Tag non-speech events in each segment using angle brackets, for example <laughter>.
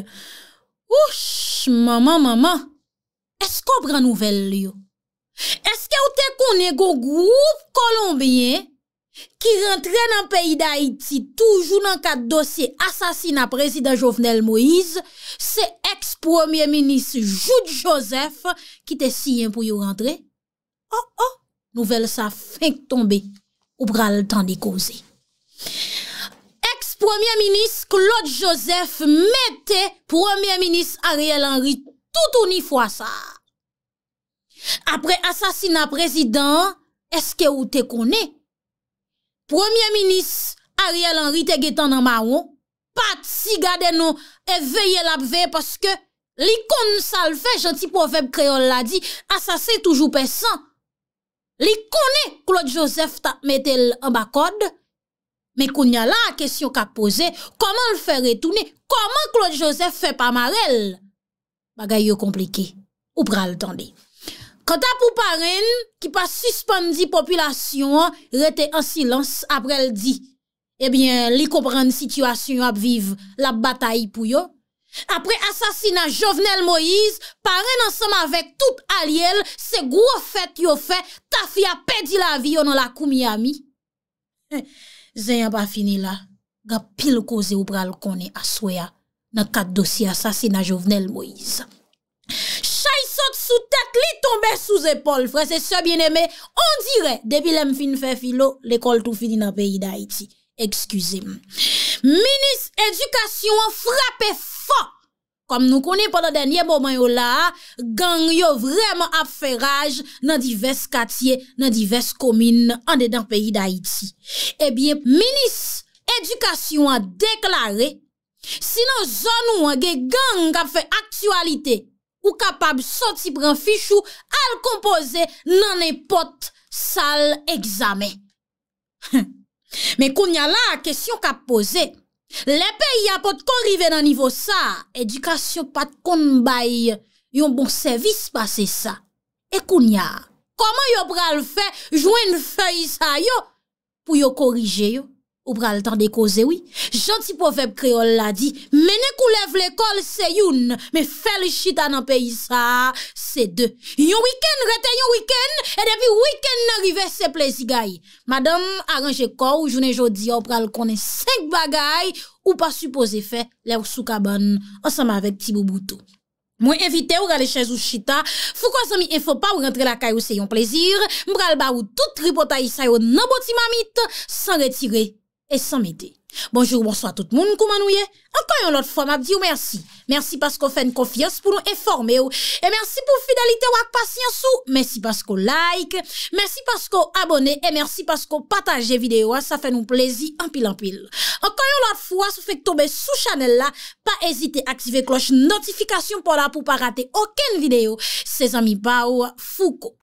« Oush, mama, mama, eske ou bran nouvel liyo? Eske ou te konen gongou kolombiyen ki rentren nan peyi da Haiti toujou nan kat dosye asasina prezident Jovenel Moïse, se eks-premier-ministre Jude Joseph ki te siyen pou yo rentren? Oh, oh, nouvel sa fink tombe ou bran l'tan di koze. » Premier Minis Claude Joseph mette Premier Minis Ariel Henry toutouni fwa sa. Apre asasina prezident, eske ou te kone? Premier Minis Ariel Henry te getan nan ma ou? Pat si gade nou e veye la pve paske li kon salve, janti poveb kreol la di, asase toujou pesan. Li kone Claude Joseph ta mette l'anba kode? Mè koun ya la kèsyon kak pose, koman l fè retounè, koman Claude Joseph fè pa marel? Bagay yo komplike, ou pral tande. Kanta pou parèn, ki pa suspendi popilasyon, rete en silans, apre l di, ebyen eh li koupran n situasyon apviv, la bataï pou yo. Apre asasina Jovenel Moïse, parèn ansam avèk tout aliel, se gwo fèt yo fè, ta fè a pedi la vi yo nan la koumi ami. Hè, <laughs> Zen ya pa fini la, ga pil koze ou pral koni aswe ya, nan kat dosi asasi nan jovnel Moïse. Chay sot sou tet, li tombe sou zepol, fre se se biene me, on dire, depi lem fin fe filo, lekol tou fini nan peyi da iti. Ekskusem. Minis edukasyon frape fok, kom nou konye podan denye bomanyo la, gang yo vreman apferaj nan divers katye, nan divers komine an de dan peyi da iti. E eh bie, menis edukasyon a deklare, si nan zonou an gen gang apfe aktualite, ou kapab soti pran fichou, al kompose nan epote sal egzame. Men konya <laughs> la, kesyon kap pose, Lè pe y apot korrive nan nivou sa, edikasyon pat kon bay, yon bon servis pase sa. E koun ya, koman yo pral fe, jwen fe y sa yo, pou yo korrije yo. Ou pral tan dekoze wii, janti poveb kreol la di, mene kou lev l'ekol se youn, me fel chita nan peyi sa, se de. Yon wiken rete yon wiken, e depi wiken n'arive se plezi gayi. Madame aranje kou, jounen jodi, ou pral konen sek bagayi, ou pa supose fe lev soukaban, ansama vek tibou boutou. Mwen evite ou rale chen sou chita, fukwa zomi enfo pa ou rentre la kayo se yon plezir, mbral ba ou tout ripota yisa yo nan boti mamit, san retire. E san mète. Bonjour, bonsoit tout moun koumanouye. Enkanyon lot fwa mabdi ou mersi. Mersi paskou fèn kofyas pou nou eforme ou. E mersi pou fidelite wak pasyansou. Mersi paskou like. Mersi paskou abone. E mersi paskou pataje videyo. Sa fè nou plezi anpil anpil. Enkanyon lot fwa sou fèk tobe sou chanel la. Pa ezite aktive kloche notifikasyon pou la pou pa rate oken videyo. Se zami ba ou foukou.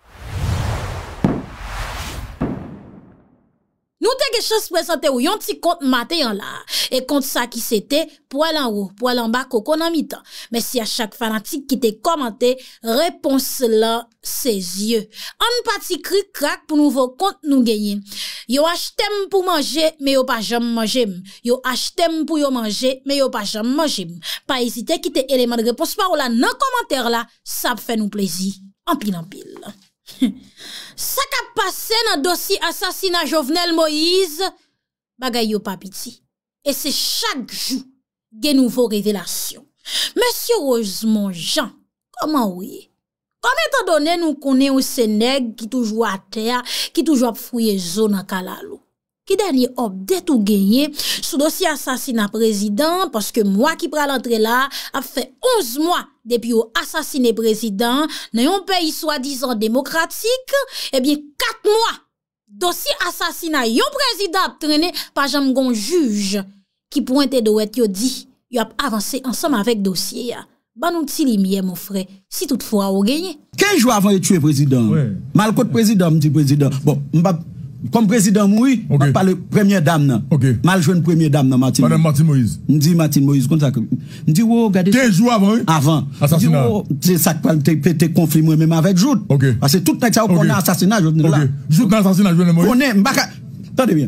Nou te gen chans prezante ou yon ti kont mate yon la E kont sa ki se te Po alan ou, po alan ba, koko nan mi tan Men si a chak fanatik ki te komante Reponse la se zye An pati kri krak pou nou vok kont nou genye Yo ach tem pou manje Me yo pa jam manje Yo ach tem pou yo manje Me yo pa jam manje Pa esite ki te eleman de reponse Par ou la nan komante la Sa pfe nou plezi <laughs> Sak Pase nan dosi asasina jovenel Moïse, bagay yo papiti. E se chak jou gen nouvo revelasyon. Mèsyo ozman jan, koman wè? Koman tan donè nou konè ou senèk ki toujwa a tè, ki toujwa pfouye zo nan kalalou? ki denye op det ou genye sou dosi asasina prezident paske mwa ki pra lantre la ap fe 11 mwa depi ou asasine prezident nan yon peyi swadizan demokratik ebyen 4 mwa dosi asasina yon prezident ap trene pa janm gon juj ki pointe de wet yo di yo ap avanse ansam avek dosi e ya banon ti li miye mou fre si tout fwa ou genye ken jou avan yo tue prezident mal kote prezident mti prezident bon, mpa Comme président Moui, on okay. parle première dame. Okay. Mal une première dame, Martine. Madame Martine Moïse. Je dis Martine Moïse, comme ça. Je dis, oh, regardez. 15 jours avant. Avant. Oh, c'est ça qui être conflit moi-même avec Jout. Parce que tout le temps on a assassinat, Jout. Jout dans moïse. je est Attendez bien.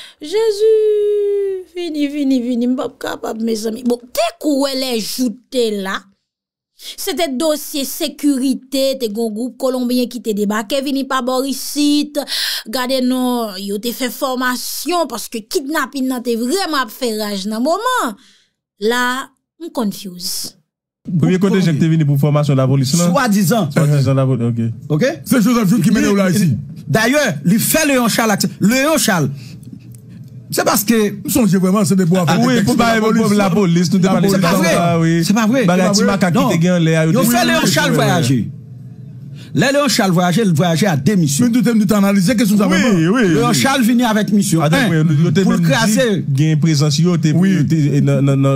Jezu... Vini, vini, vini, mbap kap ap mes ami. Bon, te kouwe le joute la, se te dosye sekurite, te gongou kolombien ki te debake, vini pa borisit, gade non, yo te fe formasyon, paske kidnap in nan te vreman fe raj nan. Moman, m'm la, m konfuse. Pouye kote jek te vini pou formasyon la voli, souadizan. Souadizan la voli, ok. Se chouz anjou ki mene ou la isi. Danyo, li fe le yon chal akse, le yon chal. C'est parce que... Ah ah c'est pas vrai, c'est pas vrai Non, yon fè Léon Charles voyager Léon Charles voyager, yon voyager a des missions Léon Charles vini avec mission ah, Pour craser Non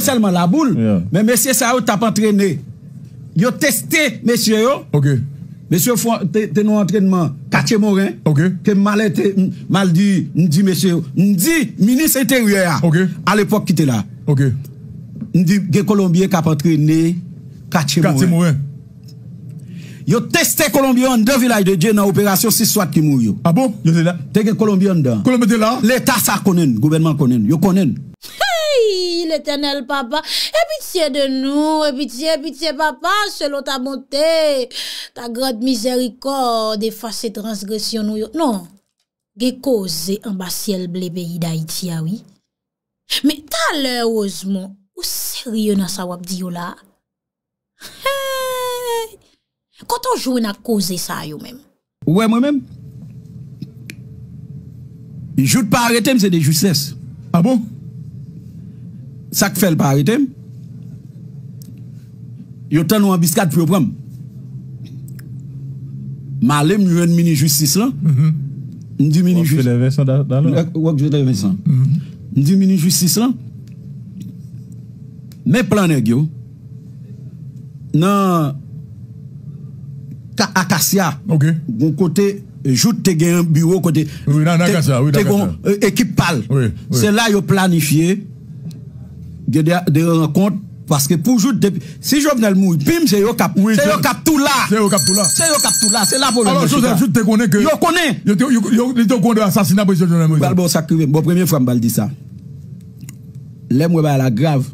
seulement la boule Mais messieurs, ça y est, t'as pas traîné Yon testé, messieurs, yon Meseye Fouan, te nou entrenman, Kache Mourin, ke mal di, mdi meseye, mdi, minis ete ria, al epok ki te la. Mdi, ge Kolombie kap entrenmen, Kache Mourin. Yo teste Kolombie an, de Vilay de Dje nan operasyon 6-8 ki mou yo. Abo? Yo se la. Te ge Kolombie an dan. Kolombie de la? L'Etat sa konen, gouvenman konen. Yo konen. Etenel papa E pitiye de nou E pitiye, e pitiye papa Selon ta monte Ta grade mizeriko De fase transgresyon nou yo Non, ge koze ambasyel blebe Ida iti ya ah wi Me taler ozman Ou serye nan sa wap diyo la Heee Koton jou nan koze sa yo men Ouwe mwen men Jout pa aretem se de jout ses A bon? Sak fèl pa harite m. Yo tan nou ambiskat pou yo pram. Malè m jwen mini-justis lan. Mhm. M di mini-justis. M wak jwen le ven san. M di mini-justis lan. Mè planè gyo. Nan Akasia. Ok. Goun kote jout te gen biwo kote ekip pal. Se la yo planifiye. de, de rencontre parce que pour jour depuis si Jovenel mouille bim c'est yo cap oui, c'est yo cap tout là c'est yo cap tout là c'est yo cap tout là c'est la le alors Joseph juste te connais que yo connais yo yo yo te connais assassinat président Jovenel Moïse bon ça crivé bon première fois m'bal dit ça les à bah, la grave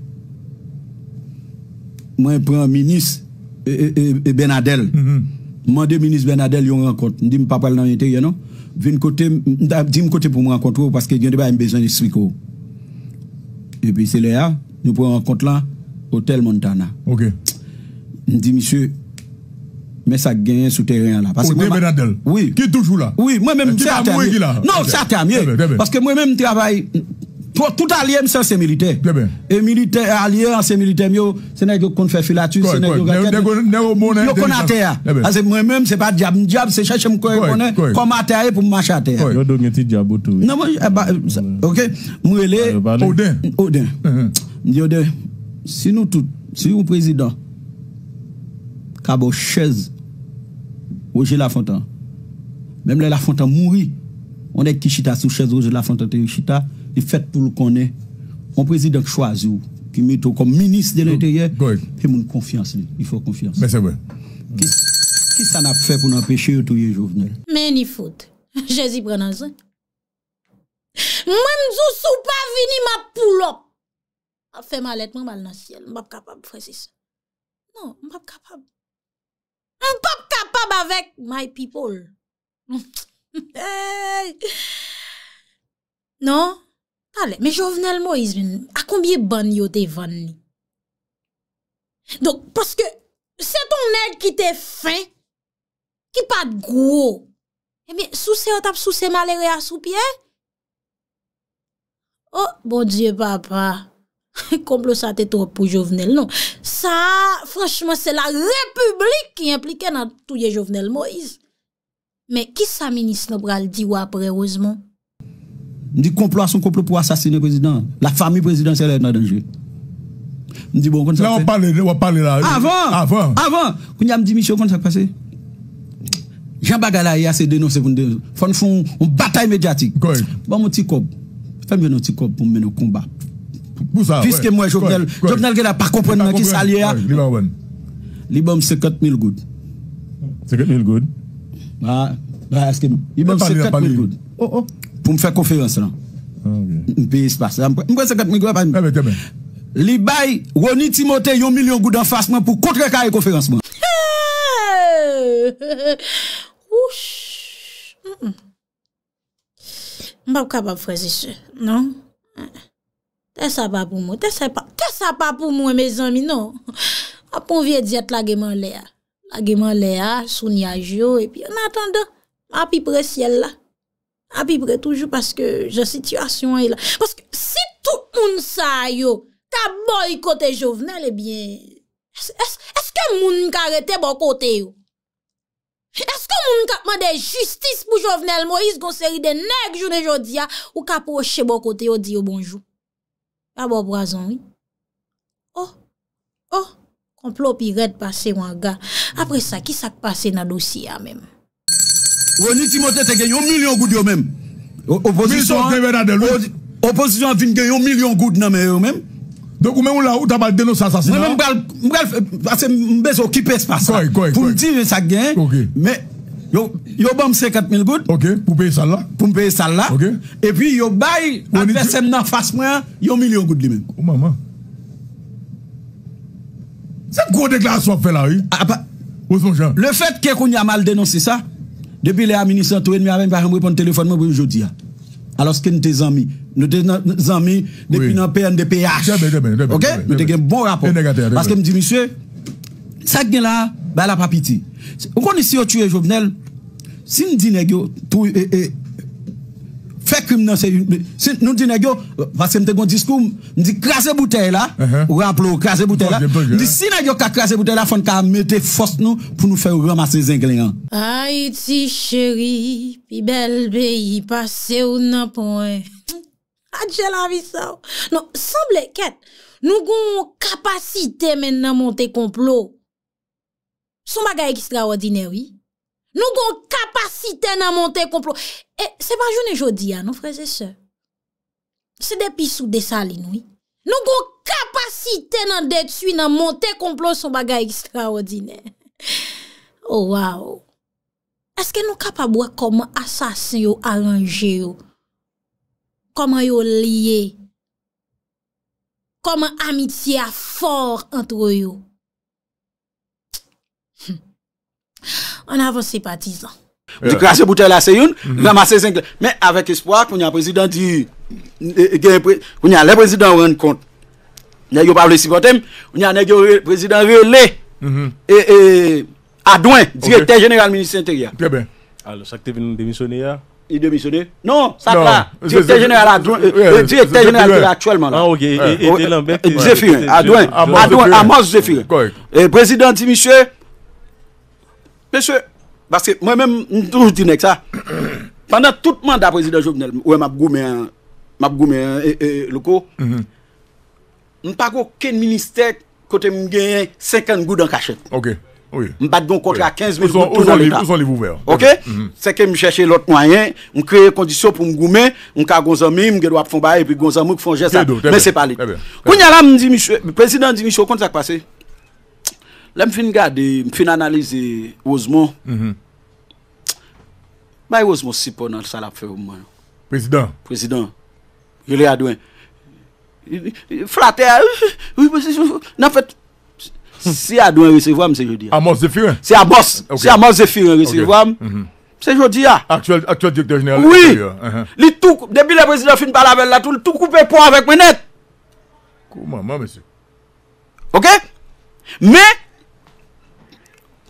moi prend ministre et, Benadel mm-hmm. moi deux ministre Benadel yon rencontre me dit me pas parler dans l'intérieur non viens côté dit me côté pour me rencontrer parce que j'ai besoin d'expliquer et puis, c'est là nous prenons rencontre là hôtel Montana OK me dit monsieur mais ça gagne sous terrain là parce que oui qui est toujours là oui moi même je là? non ça t'a mieux parce que moi même je travaille Tout a liye mi san se milite. E milite a liye an se milite mi yo senèk yo kon fè filatü, senèk yo gan kèdè. Yo kon ate ya. Ase mwen mèm se pa diyab. M diyab se chèche m kon e bonè, kon ma ate ya e eh pou m manche ate ya. Yo don gen ti diyab ou tou. Ok. Mwele. Oden. Mm-hmm. Si nou tout, si yon prezident kabo chèz Rojè la fontan mèm lè la fontan mounri onè kichita sou chèz Rojè la fontan te yon chita Il fait pour le connaître. Mon président choisi qui met comme ministre de l'Intérieur. Et mon confiance, il faut confiance. Mais c'est vrai. Qui, qui ça n'a fait pour empêcher tout les jours? Mais ni faute. <laughs> Jésus prend en si je sou pas venu ma poulop. A ah, fait je suis mal dans le ciel. pas capable, faire ça. Non, pas capable. Je ne pas capable avec my people. <laughs> hey. Non? Ale, men Jovenel Moïse men, akombye ban yo te van ni? Donk, paske, se ton lèd ki te fè, ki pat gwo, e eh men, sou se otap, sou se malè re asou piè? Oh, bon die papa, komplo <laughs> sa te to pou Jovenel, non? Sa, franchman, se la republik ki implike nan touye Jovenel Moïse. Men, ki sa menis no bral di wap re rozman? Mdi komplo ason komplo pou asasine prezident. La fami prezident se la et nan denje. Mdi bon kon sa se. La ou pan li la. Avon. Avon. Avon. Koun ya mdi Miche ou kon sa se pase. Jean Bagala ya se denon se vende. Fon foun ou batay medyatik. Koy. Bon moun ti kob. Fem venon ti kob pou menon koumba. Pou sa. Piske mwen joknel. Joknel gen a pa kompwen men ki salye a. Liban wen. Liban mse kote mil goud. Kote mil goud? Ha. Ha eske mwen. Liban mse kote mil goud. Oh oh. pou m fe konferans lan. M peye ispase. M kwen se ket mi gwa pa. M peye kemen. Li bay, wè ni ti motè yon milyon gout dan fase man pou kontre ka yon konferans man. Wouche. <laughs> M pa pou ka pa fwese se. Non? Te sa pa pou m. Te sa pa pou m we me zami, non? A <laughs> pou vie di et la geman le a. La geman le a, sou ni a jo, e pi yo nan atanda. A pi pre siel la. A pi pre toujou paske je situasyon e la Paske si tout moun sa yo Ta boy kote jovenel E eh bie Eske moun mka rete bo kote yo Eske moun mka Mande justice pou jovenel Mo is gonseri de nek jounen jodia Ou ka poche bo kote yo di yo bonjou Ta bo brazon Oh Oh Komplo pi red pase mwen ga Apre sa ki sak pase na dosya menm Oni Timote se gen yon milyon gout yo men Oposisyon Oposisyon fin gen yon milyon gout nan men yo men Dok ou men ou la ou tabal denos asasina Mwen men mbal Mbel so kipes pa sa Poum ti ve sak gen Yo bom se kat mil gout Poum peye sal la E pi yo bay Advesem nan fask mwen Yon milyon gout di men Sen kou dekla aswa fe la ah, Le fet ke koun ya mal denosi sa Depuis les ministres train mais même pas répondre téléphone moi aujourd'hui. Hein. Alors ce que nous amis, nous tes amis depuis notre PNDPH. OK Nous avons un bon rapport. Parce que me dit monsieur, ça est là, bah la pas pitié. On connaît si tu es Jovenel, si me dit nèg tout Fè krim nan se yon. Si nou di nè gyo, vase mte gwen diskou, mdi krasè boutey la, uh-huh. ou an plou, krasè boutey la, bon, mdi si nè gyo krasè boutey la, foun ka amilte fos nou, pou nou fè ou ramase zenglen an. Ay ti chéri, pi bel beyi, pase ou nan pouen. Hm, Adjè lan visan. Non, sanble ket, nou gwen kapasite men nan monte kon plou, sou magay ekistra wadineri, Nou kon kapasite nan monte komplo. Se pa jounen jodi an, nou freze se. Se depi sou desa li nou. Nou kon kapasite nan detu nan monte komplo son bagay ekstraordinè. Ou oh, waw. Eske nou kapabwa koman asasen yo alenje yo? Koman yo liye? Koman amitya for antro yo? Ouw. On on a patizan. Dekrasyon boutel la se yon, ramase mais Mais espoir qu'on a qui. Eh, eh, eh, on a le président on a pas pas On a le président mhm. Adouin directeur général ministre intérieur ministre intérieur. Il démissionne. Non, ça là. Directeur général adjoint. Directeur général actuellement Ah ok. Et Lambert. Adouin, Adouin, Amos Zéphirin. Président dit monsieur, Monsieur, parce que moi-même, je toujours dit ça. <coughs> Pendant tout le mandat président Jovenel, ouais, m'a goumé hein, m'a goumé hein, loco. Mhm. Je pas aucun ministère côté m'a gagné 50 gouttes en cachette. OK. Oui. Je pas de contrat 15 000 gouttes dans l'État. Vous ouverts. OK mhm. C'est que je cherche l'autre moyen, je crée des conditions pour me goumer, je fais des amis, je dois et puis des qui font geste. Mais c'est pas lui. Quand il y a dit, monsieur, le président dit monsieur, comment ça passé Là, je viens regarder, je viens analyser si pour nous, ça l'a fait au moins. Président. Président. Il est adouin. Flatter. <laughs> Oui, monsieur. En fait, C'est adouin recevoir, monsieur c'est À Zéphirin. C'est à Okay. Si Amos Zéphirin recevoir, mhm. c'est Jodia. Ah. Actuel, actuel directeur général. Oui. Mhm. tout, depuis le président finit par la belle, tout, tout coupé pour avec mes net. Comment, monsieur? Ok? Mais.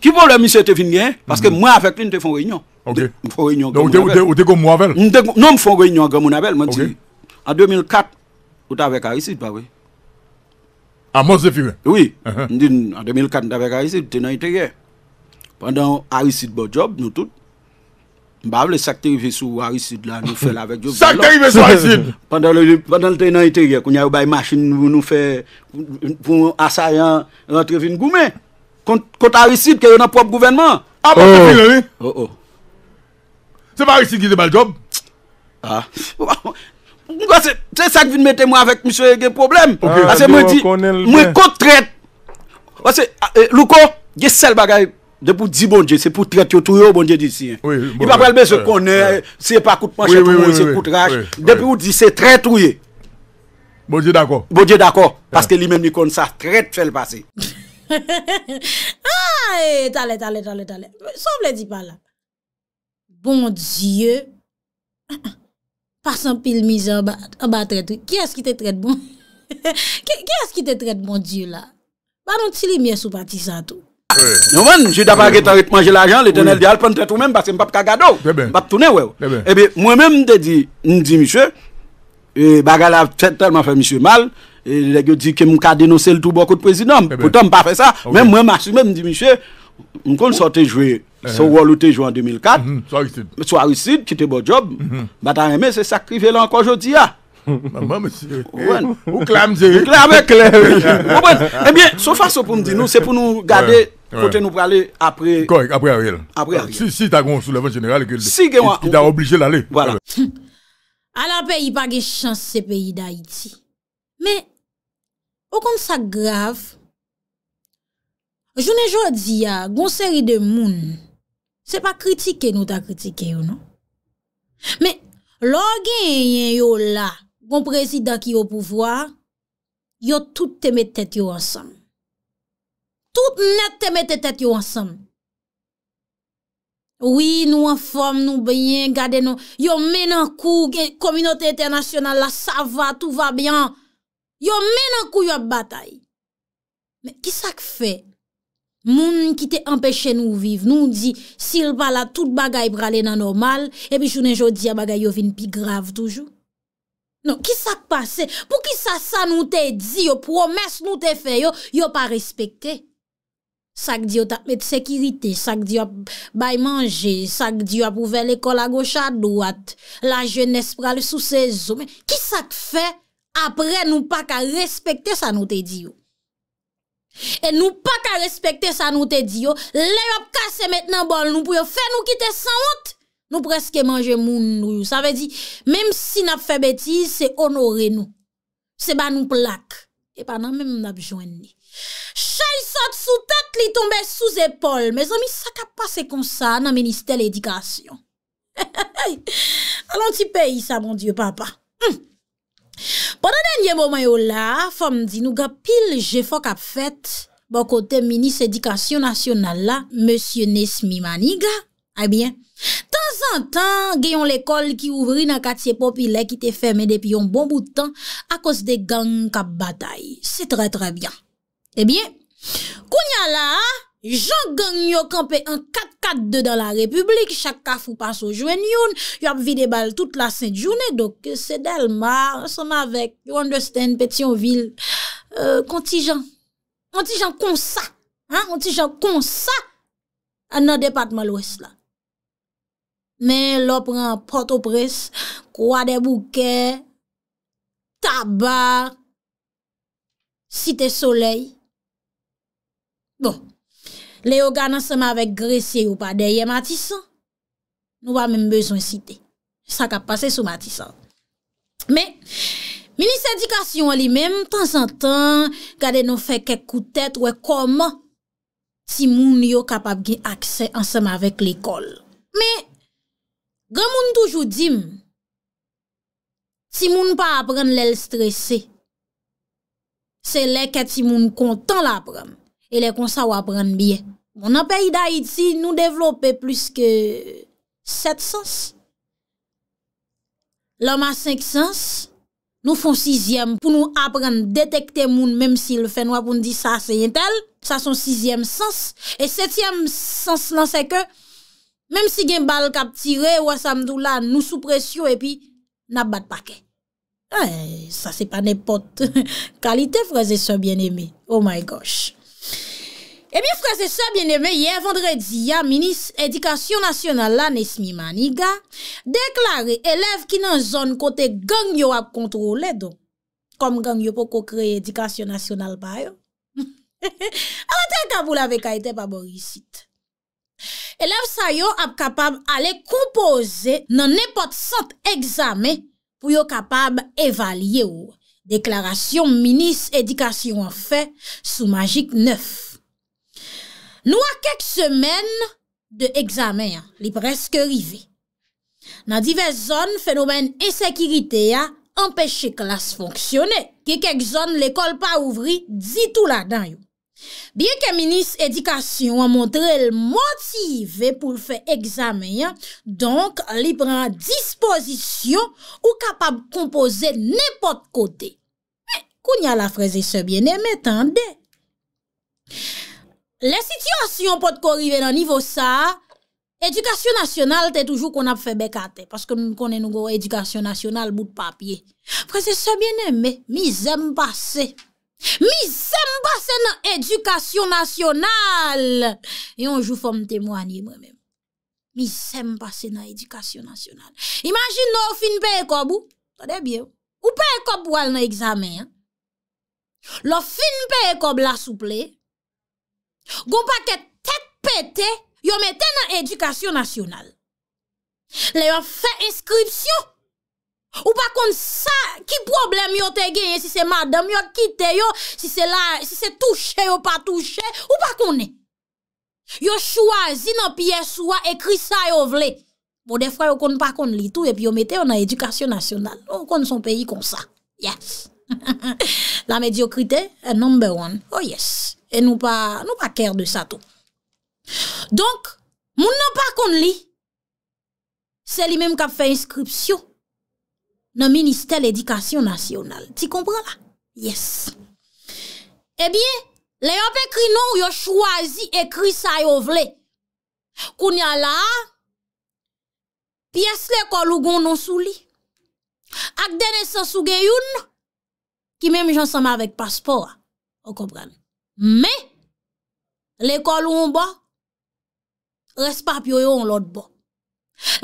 Ki poule misye te vin gen? Paske mhm. mwen avek li nou te fon reynyon Mwen te fon reynyon gen moun avel Nou mwen fon reynyon gen moun avel Mwen ti, an 2004 Mwen te avek Harisid An 2004 Mwen ti, an 2004 mwen te avek Harisid Mwen te nan ite gen Pendan Harisid bo job nou tout Mwen pa avle sakte rive sou Harisid la <laughs> Sakte rive sou Harisid <laughs> Pendan te nan ite gen Kou nyarou bay machin nou nou fe Asayan, rentre vin goumen Kon ta risip ke yon an prop gouvenman. A, mwen te pil an li? O, o. Se pa risip ki ze bal job? A. Mwen kwa se, se sak vin mette mwen avek msye gen problem. A, se mwen di, mwen kontret. Wase, e, louko, je sel bagay. Depou di bonje, se pou tret yo touyo bonje disi. Oui, oui, bonje. I pa prelbe se kone, se pa koute manche touyo, se koute rache. Depou di se tret touye. Bonje d'akor. Bonje d'akor. Paske li men mi kon sa tret fel pase. Hi. Ha, <laughs> e talè talè talè talè, soum le di pa la Bon diye, ah, ah. pa san pil mize an ba tretou Ki as ki te tret bon? Ki as ki te tret bon diye la? Ba non ti li mwen sou pati santou Yon ven, msye daba ge te manje l'ajan, le tenel di al pen tretou men Ba se m pap kagado, pap toune wew Ebe, mwen men mde di, mdi msye E bagala telman fe msye mal E legyo di ke mwen ka denose l tout boko te prezidam. Potan m pa fe sa. Men mwen m aci, men m di mi chè. M kon sa te jwe, sa wòl ou te jwe an 2004. Swaricid. Swaricid, ki te bo job. Batan reme se sakri velan kon jodi ya. Maman mè sè. Owen. Ou klam zè. Owen. Emyen, sou fason pou m di nou. Se pou nou gade, pote nou prale apre. Koi, apre ariel. Apre ariel. Si ta kon sou levè general, ki da obligè l'ale. Voilà. Ala peyi pa ge chan se peyi da iti. Ou kon sa grav, jounen jodi ya, goun seri de moun, se pa kritike nou ta kritike yo, no? Me, logi en yon yo la, goun prezident ki yo pouvoa, yo tout te mette tet yo ansam. Tout nette te mette tet yo ansam. Oui, nou an form, nou benyen, yo men an kou, gen kominote internasyonal la, sa va, tou va byan, Yo menan kou yo batay. Men, ki sa k fe? Moun ki te empeshe nou viv. Nou di, sil bala tout bagay prale nan normal, epi jounen jodi ya bagay yo vin pi grav toujou. Non, ki sa k pase? Pou ki sa sa nou te di yo? Pou yo mes nou te fe yo? Yo pa respekte. Sak di yo ta met sekirite. Sak di yo bay manje. Sak di yo apouvel ekola gocha doat. La jenes prale sou sezo. Men, ki sa k fe? apre nou pa ka respekte sa nou te diyo. E nou pa ka respekte sa nou te diyo, le yo kase metnen bol nou pou yo fe nou kite san wot, nou preske manje moun nou. Sa ve di, mem si nap fe betize, se onore nou. Se ba nou plak. E panan mem nap jwenni. Chay sa tsu tat li tombe sou zepol, me zomi sa ka pase konsa nan minister l'edikasyon. <laughs> Alon ti peyi sa, mon dieu, papa. Hmph! Pada denye mou mayou la, fam di nou ga pil je fok ap fet bo kote minis edikasyon nasyonal la, Monsie Nesmi Maniga, a bien, tan zan tan gen yon lekol ki ouvri nan katsye popile ki te ferme depi yon bon boutan a kos de gang kap batae. Se tre tre bien. E bien, kou nyan la a? Jan gen yon kampe an 4-4-2 dan la republik. Chak ka fwou panso jwen yon. Yon ap vide bal tout la sen jounen. Dok se del mar. Soma vek. Yon understand pet yon vil. Kontijan. Euh, Kontijan konsa. Kontijan konsa. An nan depatman lwes la. Men lop ran porto pres. Kwa de bouke. Tabak. Site soley. Le yo gana seman vek gresye ou pa deye matisan, nou ba men bezon site. Sa kap pase sou matisan. Men, mini sedikasyon li men, tan san tan, gade nou fek ek koutet wek kom, si moun yo kapap gen aksen anseman vek l'ekol. Men, gen moun toujou dim, si moun pa apren lel stresse, se le ke ti moun kontan la aprenm. e lè kon sa w apren bie. Moun an peyi da iti, nou devlopè plis ke set sens. Lè m a senk sens, nou fon sizyem pou nou apren detekte moun, mèm si lè fè nou apoun di sa se yentel, sa son sizyem sens. E setyem sens lan se ke, mèm si gen bal kap tire, ou a samdou la, nou sou presyo e pi, na bat pake. Eh, sa se pa nepot. <laughs> Kalite freze se bien eme. Oh my gosh. E eh mi fraze sa bieneme ye vendredi ya Minis Edykasyon Nasyonal la Nesmi Maniga deklare elev ki nan zon kote gangyo ap kontrole do. Kom gangyo pou kou kreye Edykasyon Nasyonal pa yo. Awa ten ka pou la vek a ete pa borisit. Elev sa yo ap kapab ale kompose nan nepot sant egzame pou yo kapab <laughs> ah, bon, evalye yo. Deklarasyon Minis Edykasyon fe sou magik nef. Nou a kek semen de eksamè, li preske rive. Nan divez zon fenomen esekirite ya, empèche klas fonksyonè. Ke kek zon l'ekol pa ouvri, di tout la dan yo. Bien ke minis edikasyon a montre l'motivè pou l'fè eksamè, donk li pran disposisyon ou kapab kompose nepot kote. Eh, kounya la freze se bine metande. Le sityans yon pot korrive nan nivou sa, edukasyon nasyonal te toujou kon ap febekate. Paske konen nou go edukasyon nasyonal bout papye. Prese se bien eme, mi zem pase. Mi zem pase nan edukasyon nasyonal. Yon jou fom temwanyi mwen men. Mi zem pase nan edukasyon nasyonal. Imanjine nou fin pe ekob ou, sa debyen, ou pe ekob wal nan examen. Lo fin pe ekob la soupley, Gon pa ke tek pete, yo mette nan edukasyon nasyonal. Le yo fe inskripsyon. Ou pa kon sa, ki problem yo te genye si se madam, yo kite yo, si se la, si se touche yo pa touche, ou pa kon ne. Yo chwazi nan piye soua, ekri sa yo vle. Bo defwa yo kon pa kon li tou, epi yo mette yo nan edukasyon nasyonal. Ou kon son peyi kon sa. Yes. <laughs> La mediokrite, number one. Oh yes. E nou pa kèr de sa tou. Donk, moun nan pa kon li, se eh non, non li menm kap fè inskripsyon nan Ministèl Édikasyon Nasyonal. Ti kompran la? Yes. Ebyen, le yon pekri nou yo chwazi ekri sa yo vle. Koun ya la, piyes le kon lougon nan sou li. Ak dene sa souge yon, ki menm jansama vek paspor, o kompran. Me, l'ekol ou an ba, respa pyo yo an lot ba.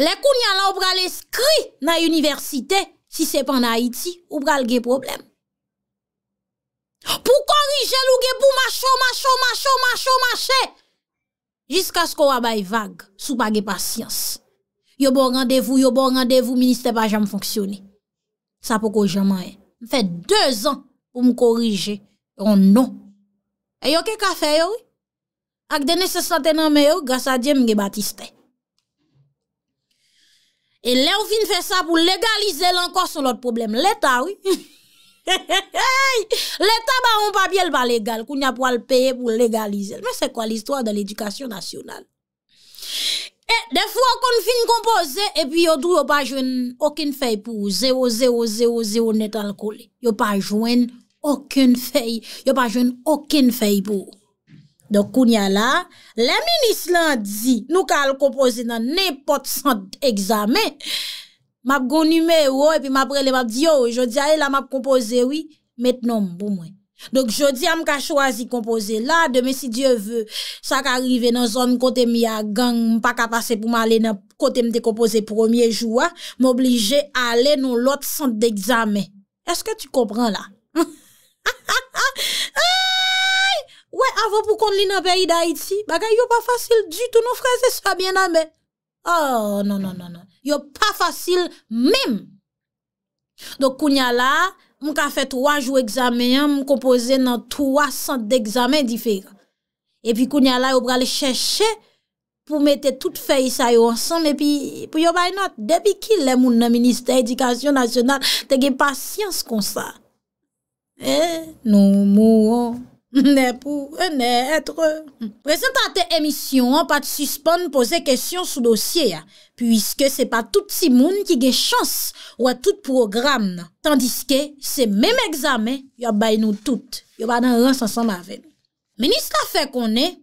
Lè koun yan la ou pral eskri nan yoniversite, si se pan na Haiti, ou pral ge problem. Pou korije lou ge pou macho, macho, macho, macho, macho, macho. Jiska sko wabay vag, sou pa ge pasyans. Yo bon randevou, yo bon randevou, minister pa jam fonksyoni. Sa e. pou korije man en. Mwen fè dèz an pou mwen korije yon nan. E yo ke ka fè yo? Ak dene se saten anme yo? Gasa diye mge batiste. E le ou fin fè sa pou legalize l ankon sou l ot problem. L eta wè. L <laughs> eta ba ou pa biel pa legal. Kou nya pou al peye pou legalize l. Mè se kwa l istwa de l edikasyon nasyonal? E defo akoun fin kompoze. E pi yo dou yo pa jwen okin fè pou 0-0-0-0 net al kole. Yo pa jwen... Aken fey, yo pa jwen aken fey pou. Donk koun ya la, la menis lan di, nou ka al kompoze nan nepot sante examen, map gouni me ou, epi map rele map di, yo, jodi a e la map kompoze, oui, metnom pou mwen. Donk jodi a m ka chwazi kompoze la, deme si Diyo vwe, sa ka arrive nan zon kote mi a gang, m pa ka pase pou ma ale nan kote mi de kompoze premier jou, m oblije ale nou lot sante examen. Eske tu kompran la? <laughs> Ha ha ha Ouè avon pou kon li nan peyi da iti Bakan yo pa fasil du tout nou freze Sa bien oh, nan men non, non, non. Yo pa fasil Mem Dok kounya la Mou ka fet waj ou examen Mou kompoze nan 300 d'examen difere Epi kounya la yo prale cheshe Pou mette tout fey sa yo ansan Epi yo bay not Depi ki le moun nan minister edikasyon nasyonal Te gen pasyans kon sa Eh, nou mou an, mnen <laughs> pou mnen e etre. Prezenta te emisyon an pati suspon pose kesyon sou dosye an, pwiske se pa tout si moun ki ge chans ou a tout program nan. Tandiske, se mèm egzame, yo bay nou tout, yo bay nan lans ansan maven. Meni se la fe konen,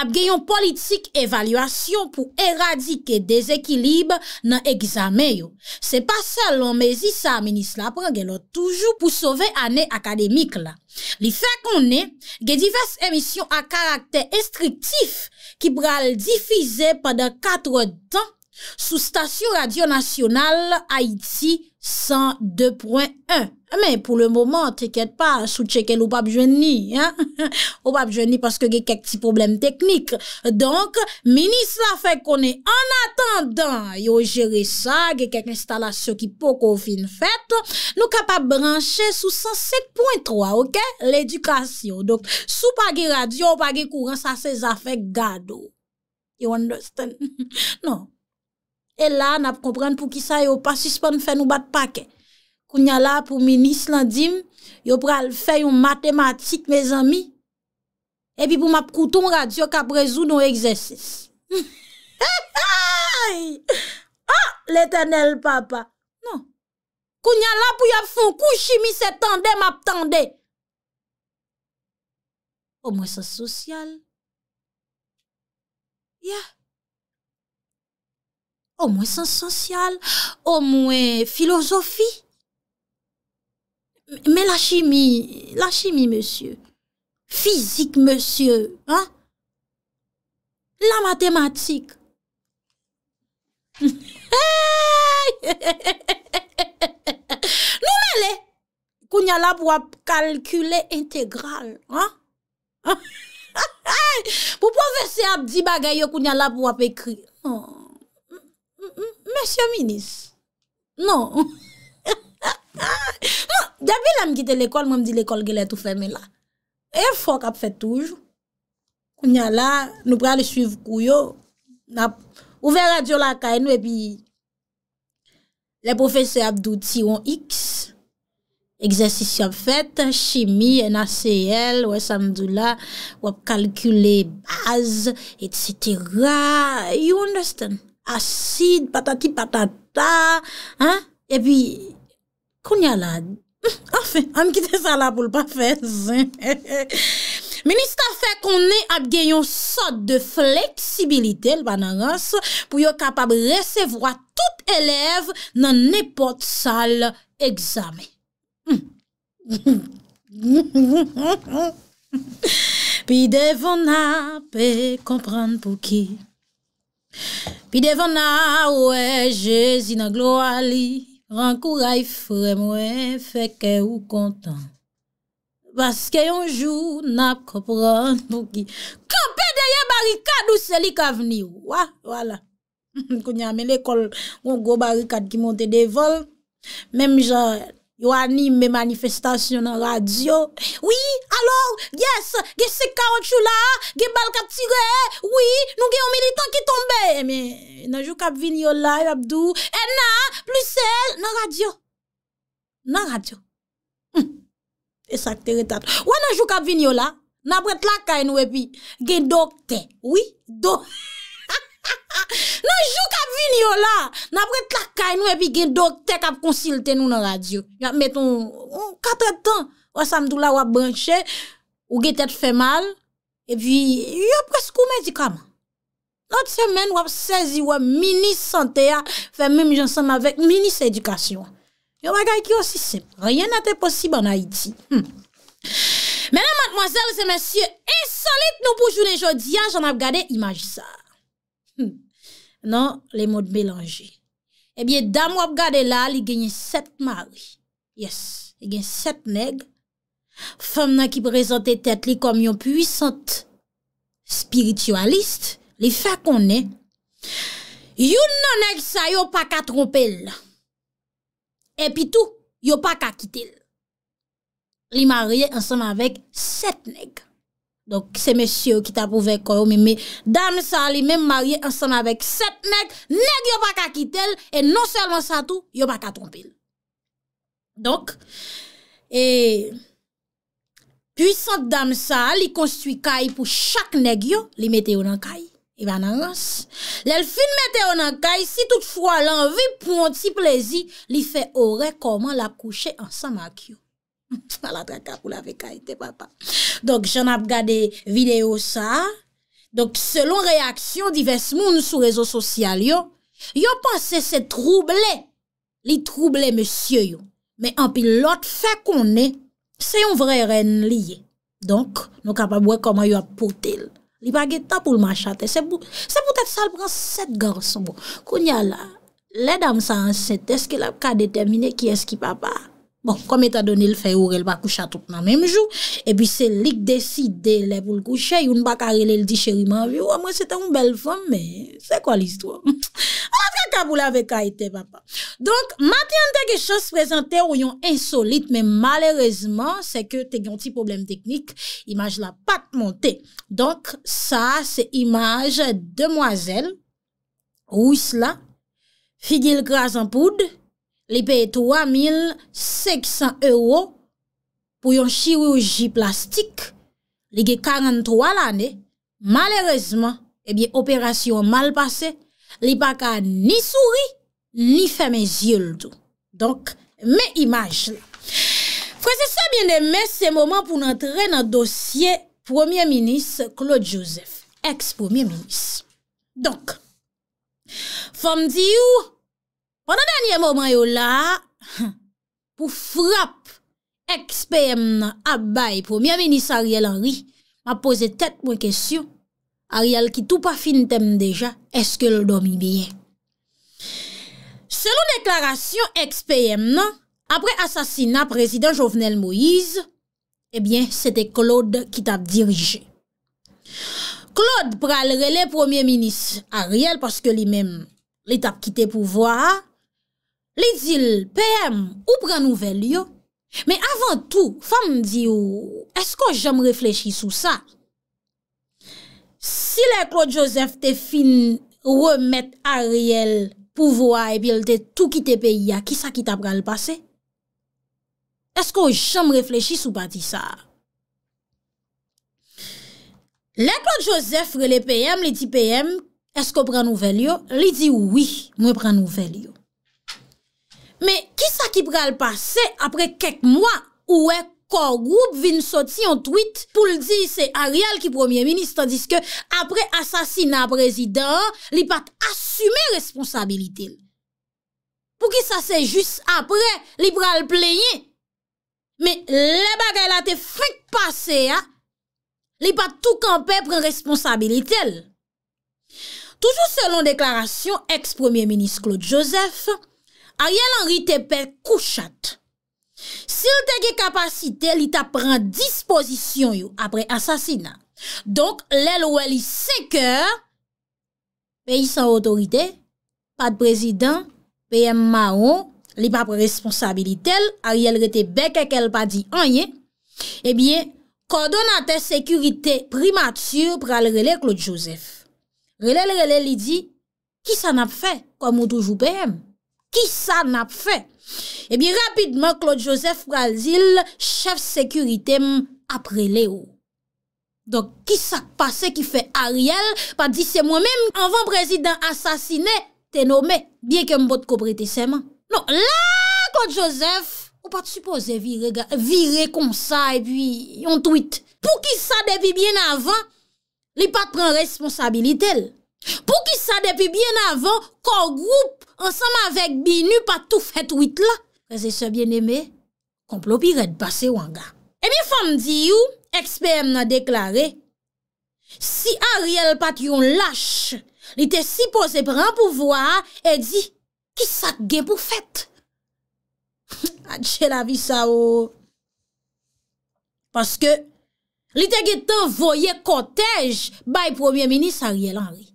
ap genyon politik evalwasyon pou eradike dezekilib nan egzame yo. Se pa sa loun mezi sa, menis la pran genlon toujou pou sove ane akademik la. Li fe kon ne, gen divers emisyon a karakter estriktif ki pral difize padan 4 tan sou stasyon radio nasyonal Haiti 102.1. Ah, Men, pou le mouman, te ket pa, sou cheke lou pap jwen ni. Ou pap jwen ni paske ge kek ti problem teknik. Donk, minis la fek konen en atendan yo jere sa, ge kek instalasyon ki pou kon fin fet, nou kapap branche sou san 7.3, ok? L'edukasyon. Donk, sou pa ge radio, pa ge kouren sa se zafek gado. You understand? <laughs> Non. E la, nap kompren pou ki sa yo pasis pon fen ou bat pakek. Kou nyala pou menis lan dim, yo pral fey yon matematik, me zami, epi pou map koutou m radyo kap rezu nou egzesis. Ha! Ha! Le tenel papa! Non. Kou nyala pou yap fon kouchi, mi se tende, map tende. O mwen se sosyal. Ya. O mwen se sosyal. O mwen filosofi. Men la chimie, la chimie, monsye. Fizik, monsye. La matematik. Nou men le, koun yalap wap kalkule integral. Pou pou fese ap di bagay yo koun yalap wap ekri. Monsye, minis. Non. Non. Dabi la m gite l ekol, m wèm di l ekol gèlè tout fèmè la. E fòk ap fè toujou. Koun ya la, nou prè alè suiv kouyo. Nap, ouve radio la kèn wè pi. Le professeur ap douti yon x. Eksersisyon fèt, chimi, NACL, wè samdou la. Wè ap kalkule baz, et cetera. You understand? Asid, patati patata. E pi, koun ya la... Afen, <laughs> an kite sa la pou l'pa fez. <laughs> Meni sta fe konen ap genyon sot de fleksibilite l'banagans pou yo kapab resevoa tout elev nan nepot sal egzame. <laughs> Pi devona pe kompran pou ki. Pi devona ou e jezi nan gloali. Rankou ray fremwe, feke ou kontan. Baske yon joun na kopran pou ki, Kope deye barikad ou seli ka veni. Wa, wala. <laughs> Koun yame le kol, yon go barikad ki monte de vol. Mem jan... Yo anime manifestasyon nan radyo. Oui, alors, yes, ge sekaw chou la, ge bal kaptire, oui, nou ge omiliton ki tombe. Eme, eh, nanjou kap vinyo la, yabdou, ena, plusel, nan radyo. Nan radyo. Hmm, esak te retap. Ou nanjou kap vinyo la, nan bret laka enwe pi, ge do te, oui, do. Nanjou ka vin yo la, nabre tlakay nou epi gen doktek ap konsilte nou nan radyo. Meton, katre tan, wap samdou la wap banshe, ouge tet fe mal, e vi yo presko medikaman. Lot semen wap sezi wap mini-sante ya, fe mèm jansanm avèk mini-sedikasyon. Yo wakay ki yo si sep, ryen natè posib an Haiti. Hmm. Mènen matmoazel, semen sye insolite nou poujou le jodi ya, jan ap gade imajisa. Hmm. Nan, le mode belanje. Ebyen, eh dam wap gade la, li genye set mari. Yes, li genye set neg. Fem nan ki prezante tet li kom yon pwisante spiritualiste. Li fa konen. Yon nan neg sa, yon pa ka trompe l. E pi tou, yon pa ka kite l. Li mari ansam avek set neg. Donk se mesye ou ki ta pou vekoy ou mi me dam sa li mem marye ansan avek set neg, neg yo pa ka kitel, e non selman sa tou, yo pa ka trompil. Donk, e, pwisante dam sa li konstwi kay pou chak neg yo, li mete ou nan kay, e ba nan ans. Lel fin mete ou nan kay, si toutfwa lan vi pou moun ti plezi, li fe ore koman la kouche ansan ak yo. A <laughs> la traka pou la veka ite papa. Donk, jen ap gade video sa. Donk, selon reaksyon di ves moun sou rezo sosyal yo, yo panse se trouble. Li trouble monsye yo. Me an pi lot fe kon ne, se yon vre ren liye. Donk, nou kapabwe koman yo ap pote l. Li baget ta pou l man chate. Se pou tete sal pran set gansan bo. Koun ya la, le dam sa an set, eske la ap ka determine ki eski papa a. Bon, kome ta doni l fey oure, l ba kouche a tout nan menm jou. E bi se lik desi de le pou l kouche, yon bak a rele l di cheri man vyo. A mwen se ta un bel fom, men se kwa l istwa? A mwen fwe kabou la vek a ete, vapa. Donk, mati an dek e chos prezante ou yon insolite, men malerezman se ke te ganti problem teknik, imaj la pat monte. Donk, sa se imaj demwazel, rous la, figil graz an poud, dan, li pe 3,500 euro pou yon chirurji plastik li ge 43 l ane malerezman ebi eh operasyon mal pase li pa ka ni suri ni fèmè zye l do donk mè imaj fwese sa mè nè mè se moman pou nan tre nan dosye premier minis Claude Joseph ex premier minis donk fwem di ou Pendan danye moman yo la, <laughs> pou frap ekspeyem nan Abbay, premier minis Ariel Henry, ma pose tet mwen kesyon, Ariel ki tou pa fin tem deja, eske l do mi bien. Selon deklarasyon ekspeyem nan, apre asasina prezident Jovenel Moïse, ebyen, eh sete Claude ki tap dirije. Claude pralre le premier minis Ariel, paske li men, li tap kite pou vwa a, Li dil, pèm, ou pran nouvel yo? Me avan tou, fam di ou, esko jom reflechi sou sa? Si le Claude Joseph te fin remet a riel pou voa e bilte tout ki te pe ya, ki sa ki ta pran l'pase? Esko jom reflechi sou pa di sa? Le Claude Joseph rele pèm, li di pèm, esko pran nouvel yo? Li di, wii, mwen pran nouvel yo. Men, kisa ki pral pase apre kek mwa ou e kor group vin soti an tweet pou l di se Ariel ki premier ministre tandis ke apre asasina prezident, li pat asume responsabilite. Pou ki sa se jis apre, li pral pleye. Men, le bagay la te fik pase ya, li pat tou kampè pren responsabilite. Toujou selon deklarasyon, ex premier ministre Claude Joseph, Ariel enri te pe kouchat. Si ou te ke kapasite, li ta pren dispozisyon yo apre asasina. Donk, lèl wèli sekeur, pe yi san otorite, pat prezident, pe yem maron, li pa pre responsabilite l, Ariel rete beke ke l pa di anye, ebyen, kondonate sekurite primatur pral relek lout Josef. Relel relel li di, ki san ap fe, kom ou toujou pe yem? Ki sa nap fe? Ebi eh rapidman, Claude Joseph Brazil, chef sekurite m apre Leo. Donk, ki sa pase ki fe Ariel, pa di se mwen men, anvan prezident asasine, te nome, biye ke m bot koprete seman. Non, la, Claude Joseph, ou pa ti pose vire konsa, epi yon tweet. Po ki sa depi bien avan, li pa pren responsabilite l. Po ki sa depi bien avan, kon groupe, ansanm avèk binu patou fèt wit la. Fèze se bien eme, komplo pi red basè wanga. E mi fèm di you, ekspèm nan deklarè, si Ariel pat yon lâch, li te si pose prè an pou vwa, e di, ki sat gen pou fèt? <laughs> Adjè la vi sa ou. Paske, li te gen te voyè kotej bay premier minis Ariel Henry.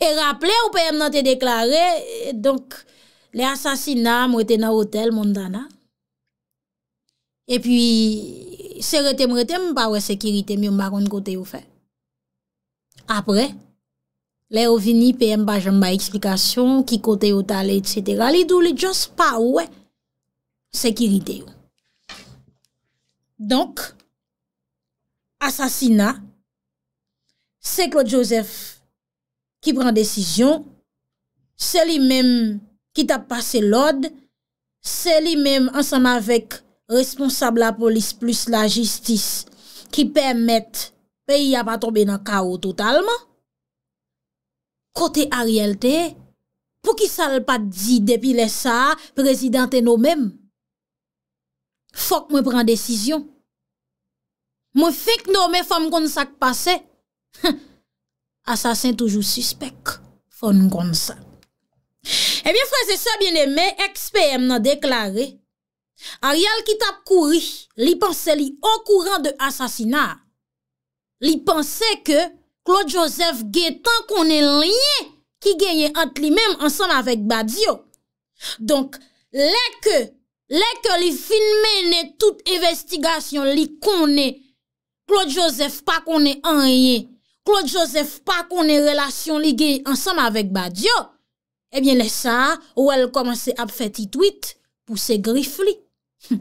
E raple ou P.M. nan te deklare, e donk le asasina mwete nan hotel mondana. E pi, se rete mwete mwepa we sekirite, mi yon baron kote yo fe. Apre, le ou vini P.M. bajan ba eksplikasyon, ki kote yo tale, etc. Li dou li jos pa we sekirite yo. Donk, asasina, se kote Joseph... ki pran desisyon, seli menm ki tap pase lode, seli menm ansanm avek responsable la polis plus la jistis, ki permette peyi a patobbe nan kao totalman. Kote a riyelte, pou ki sal pa di depile sa, prezidenten nou menm. Fok mwen pran desisyon. Mwen fik nou men fom kon sak pase. Ha! <laughs> Asasin toujou suspek, fò nou kon sa. Ebyen eh fray se sa biene me, XPM nan deklaré, a rial ki tap kouri, li panse li okouran de asasinar, li panse ke Claude Joseph ge tan konen linyen ki genye ant li menm ansan avèk Badiou. Donk, leke, leke li finmene tout evestigasyon li konen Claude Joseph pa konen an rinyen, Claude Joseph pa konen relasyon ligé ansanm avèk Badiou, ebyen le sa, ou el komanse ap feti tweet pou se grifli. <laughs>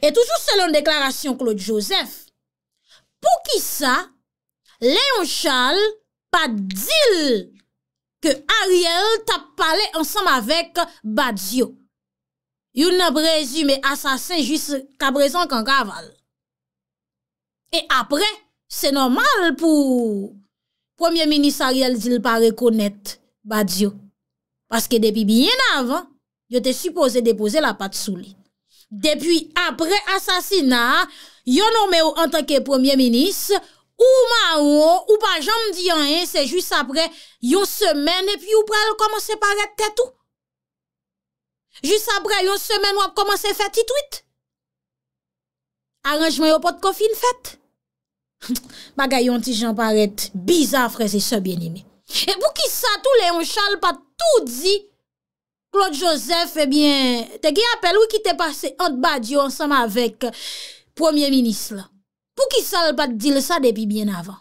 E toujou selon deklarasyon Claude Joseph, pou ki sa, Leon Charles pa dil ke Ariel tap pale ansanm avèk Badiou. You ne brezume asasin jis kabrezan kan kaval. E apre, se normal pou... Premye minisaryel zil pa rekonet, ba diyo. Paske depi bien avan, yo te supose depose la pat souli. Depi apre asasina, yo nome ou an tanke premiye minis, ou ma ou, ou pa janm diyan, se jis apre yon semen, epi ou pral komanse paret tetou. Jis apre yon semen wap komanse fet titwit. Aranjme yo pot kofi n fet. <laughs> bagay yon ti jan paret bizar freze se bien ime e pou ki sa tou le yon chal pat tou di Claude Joseph e bien te ge apel ou ki te pase ant bad yo ansam avek euh, premier minis la pou ki sal pat dil sa depi bien avan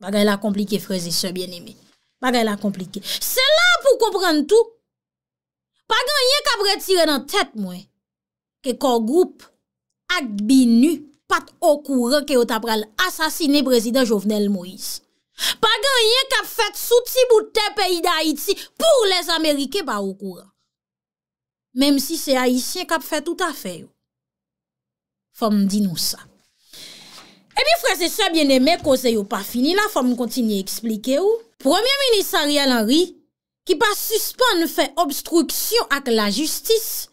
bagay la komplike freze se bien ime bagay la komplike se la pou komprende tou bagay yon kapre tire nan tet mwen ke kor group ak binu pat okouran ke yo tabral asasine brezidant Jovenel Moïse. Pa genyen kap fet souti bouten peyi da Haiti pou les Amerike pa okouran. Mem si se Haitien kap fet tout afeyo. Fom di nou sa. E bi freze sa biene me koze yo eh pa fini la fom kontinye eksplikeyo. Premier Ministrarial Henry ki pa suspon fè obstruksyon ak la justis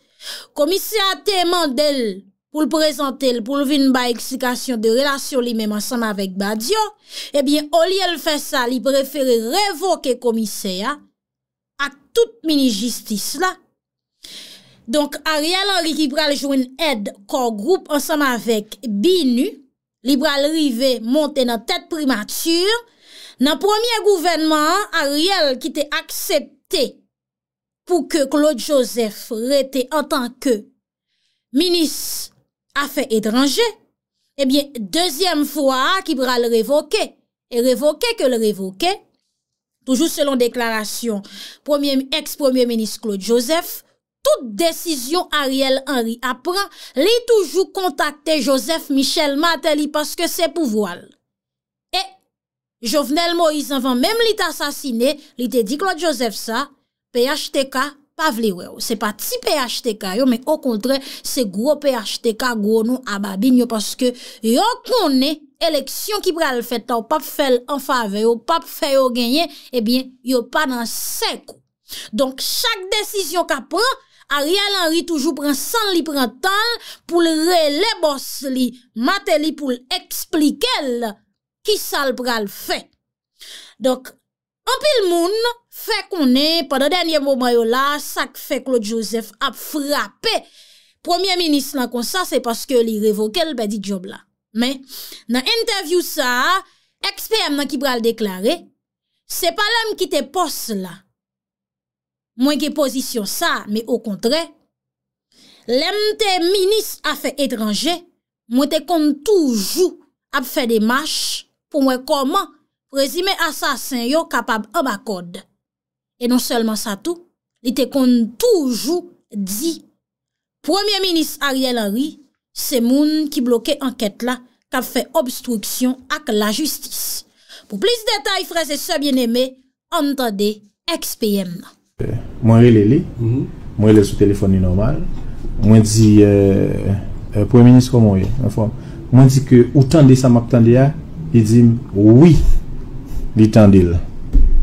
komise a teman del pou l prezante l pou l vin ba eksikasyon de relasyon li men ansama vek Badiou, ebyen eh Oli el fe sa li preferi revoke komise ya, ak tout mini jistis la. Donk Ariel Henrique Ibral jouen ed kongroupe ansama vek Bini, li pral rive monte nan tet primatur, nan premier gouvenman, Ariel ki te aksepte pou ke Claude Joseph rete antan ke a fe edranje, ebyen, eh dezyem fwa, ki bra le revoke, e revoke ke le revoke, toujou selon deklarasyon, ex-premier menis Claude Joseph, tout desisyon Ariel Henry apren, li toujou kontakte Joseph Michel Maté, li paske se pou voal. E, Jovenel Moïse, anvan mem li ta sasine, li te di Claude Joseph sa, pe achete ka, Pav li wew, se pa ti pHTK yo, men o kontre, se gro pHTK gro nou ababin yo, paske yo kone, eleksyon ki pral fè ta w pap fèl an fave yo, pap fè yo genyen, ebyen, eh yo pa nan sek. Donk, chak desisyon ka pran, Ariel Henry toujou pran san li prantan, pou l re lebos li, matè li pou l eksplikel, ki sal pral fè. Donk, an pil moun, Fè konè, pa da dènyè mwomayò la, sak fè klo Joseph ap frapè. Premier ministre nan konsa, se paske li revoke lbe di job la. Men, nan interview sa, XPM nan Kibral deklare, se palèm ki te pos la. Mwen ke posisyon sa, men o kontre, lem te ministre a fè etranje, mwen te kon toujou ap fè de mash pou mwen koman rezime asasen yo kapab obakod. E non selman sa tou, li te kon toujou di Premier ministre Ariel Henry, se moun ki bloke anket la Kap fe obstruksyon ak la justis Po plis detay freze se bien eme, anta de XPM la Mwen li li, mwen li sou telefon ni normal Mwen di, euh, euh, premier ministre mwen li, mwen di ke Ou tan de sa map tan de ya, li di, oui, li tan de la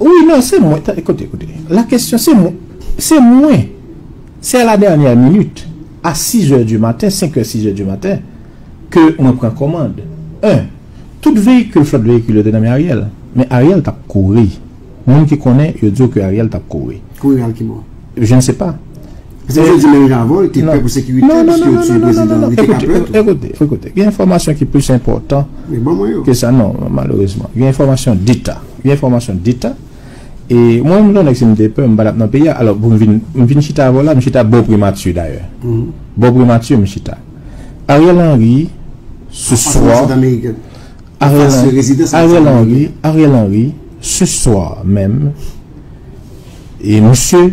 Oui, non, c'est moi La question, c'est moi C'est la dernière minute A 6h du matin 5h-6h du matin Que on prend commande Tout vehicule, flat vehicule, le dénomme est Ariel Mais Ariel tape courir Moun qui connait, je dis que Ariel tape courir Je ne sais pas Ekote, ekote Yon informasyon ki plus impotant Ke sa, bon, non, malourezman Yon informasyon dita Yon informasyon dita E mwen mwen mwen eksemi depen mwen badap nan peya Mwen vin chita avon la, mwen chita Bob Rimatsu d'ailleurs mm-hmm. Bob Rimatsu mwen chita Ariel Henry Se swa Ariel Henry Se swa men E monsye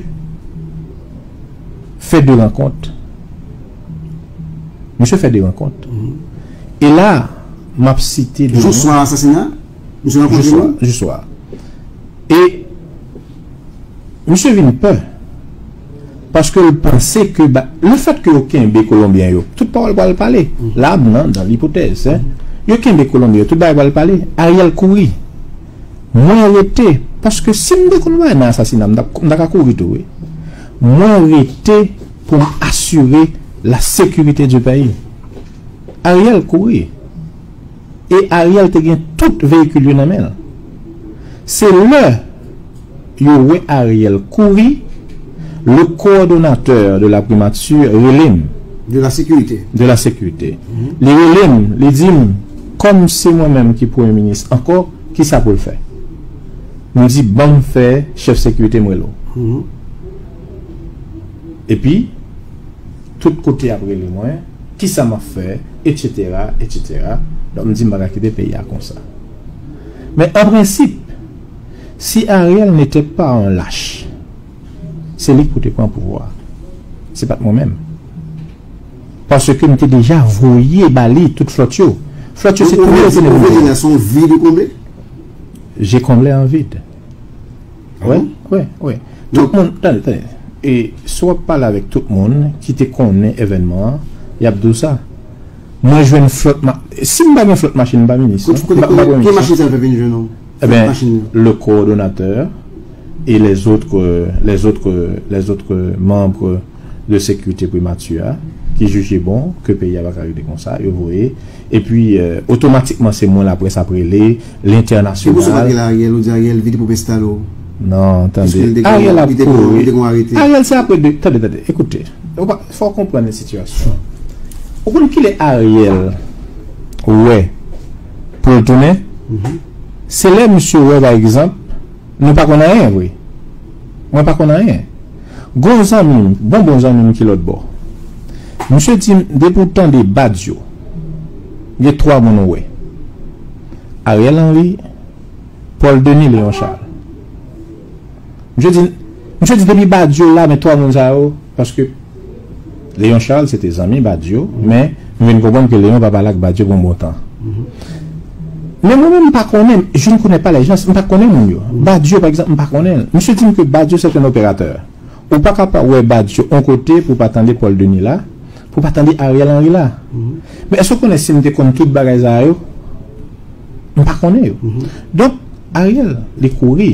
Fè de raconte. Monsè fè de raconte. Mm-hmm. Et là, m'a cité... Jou sois un assassinat? Jou sois. Et, monsè vinit peur. Parce que le pensé que... Le fait que yo kèm bè Colombien yo, tout pas oual boal palé. Là, dans l'hypothèse. Yo kèm bè Colombien, tout pas oual boal palé. Ar yal kouri. Mwen yal ete. Parce que si mwen kounouan un assassinat, mdaka kouri touwe. Mwen rete pou m asure la sekurite di bayi. Ariel kouri. E Ariel te gen tout veyikil yon amel. Se le, yon wey Ariel kouri, le kordonater de la primatur relim. De la sekurite. De la sekurite. Mm-hmm. Li relim, li dim, kon se mwen menm ki pou yon menis, anko, ki sa pou l fey? Mwen di, ban fey, chef sekurite mwen lo. Mwen. Mm-hmm. E pi, tout kote apre le mwen, ki sa ma fe, et cetera, et cetera. Don me di mbara ki de pe ya kon sa. Men aprensip, si Ariel nete pa an lache, se lik pote pou an pouvoar. Se pat mwen men. Paske mte deja vrouye bali tout flotio. Flotio se tou mwen se nevouye. Jè kon lè an vide. Ouè? Ouè, ouè. Tout moun, tan, tan, tan. e sou pa la vek tout moun ki te konnen evenman y ap dou sa mwen jwen flot si mwen ba ven flot machin mwen ba veni sa ke machin sa ven veni jwen nou eh le kordonater e les otre membres de sekwite primatua ki juje bon ke pe ya baka yon de konsa e puis otomatikman euh, se moun la pres apre le l'internasyonal ki moun se pati la yel ou di yel vide pou bestalo Non, tande, Ariel a pou Ariel se apre de, tande, tande, tande, ekoute Fwa komprene situasyon Ou pou nou ki le Ariel Ou we Pou l tounen Se le msou we la ekzamp Nou pa konan en, woy Mwen pa konan en Gon zan moun, bon bon zan moun ki lot bo Msou ti, de pou toun de Badiou Ge 3 moun ou we Ariel an vi Paul Denis Leon Charles Mwen se di demi Badiou la, mwen to anon za yo, paske Leon Charles se te zami Badiou, men mwen konpon ke Leon va palak Badiou bon bon tan. Men mwen mwen pa konen, joun konen pa la jans, mwen pa konen mwen yo. Badiou par exemple, mwen pa konen. Mwen se di mi ke Badiou se te un operateur. Mwen pa kapan, wè Badiou, an kote pou patande Paul Denis la, pou patande Ariel Henry la. Men eswe konen se mwen te kon kip bagay za yo, mwen pa konen yo. Don, Ariel, li kouri,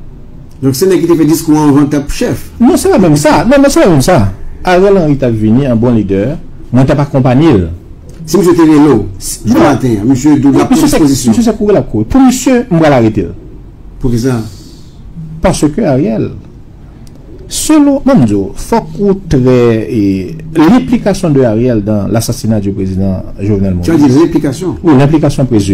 Donk sè nè ki te fè dis kou an vante ap chèf. Non, sè la mèm sa. Non, mèm sè la mèm sa. Ariel Henry Takvini, an bon lider, mèm te pa kompanyil. Se msè teri lò, msè mou atè, msè dou la pronspozisyon. Msè sè koure la kou. Pou msè mwa la retil. Pou kè sa? Pansè ke Ariel. Se lò, bon, mèm zò, fò koutre l'implikasyon de Ariel dan l'assassinat di prezident jounel moun. Ti an di l'implikasyon? Ou, l'implikasyon prez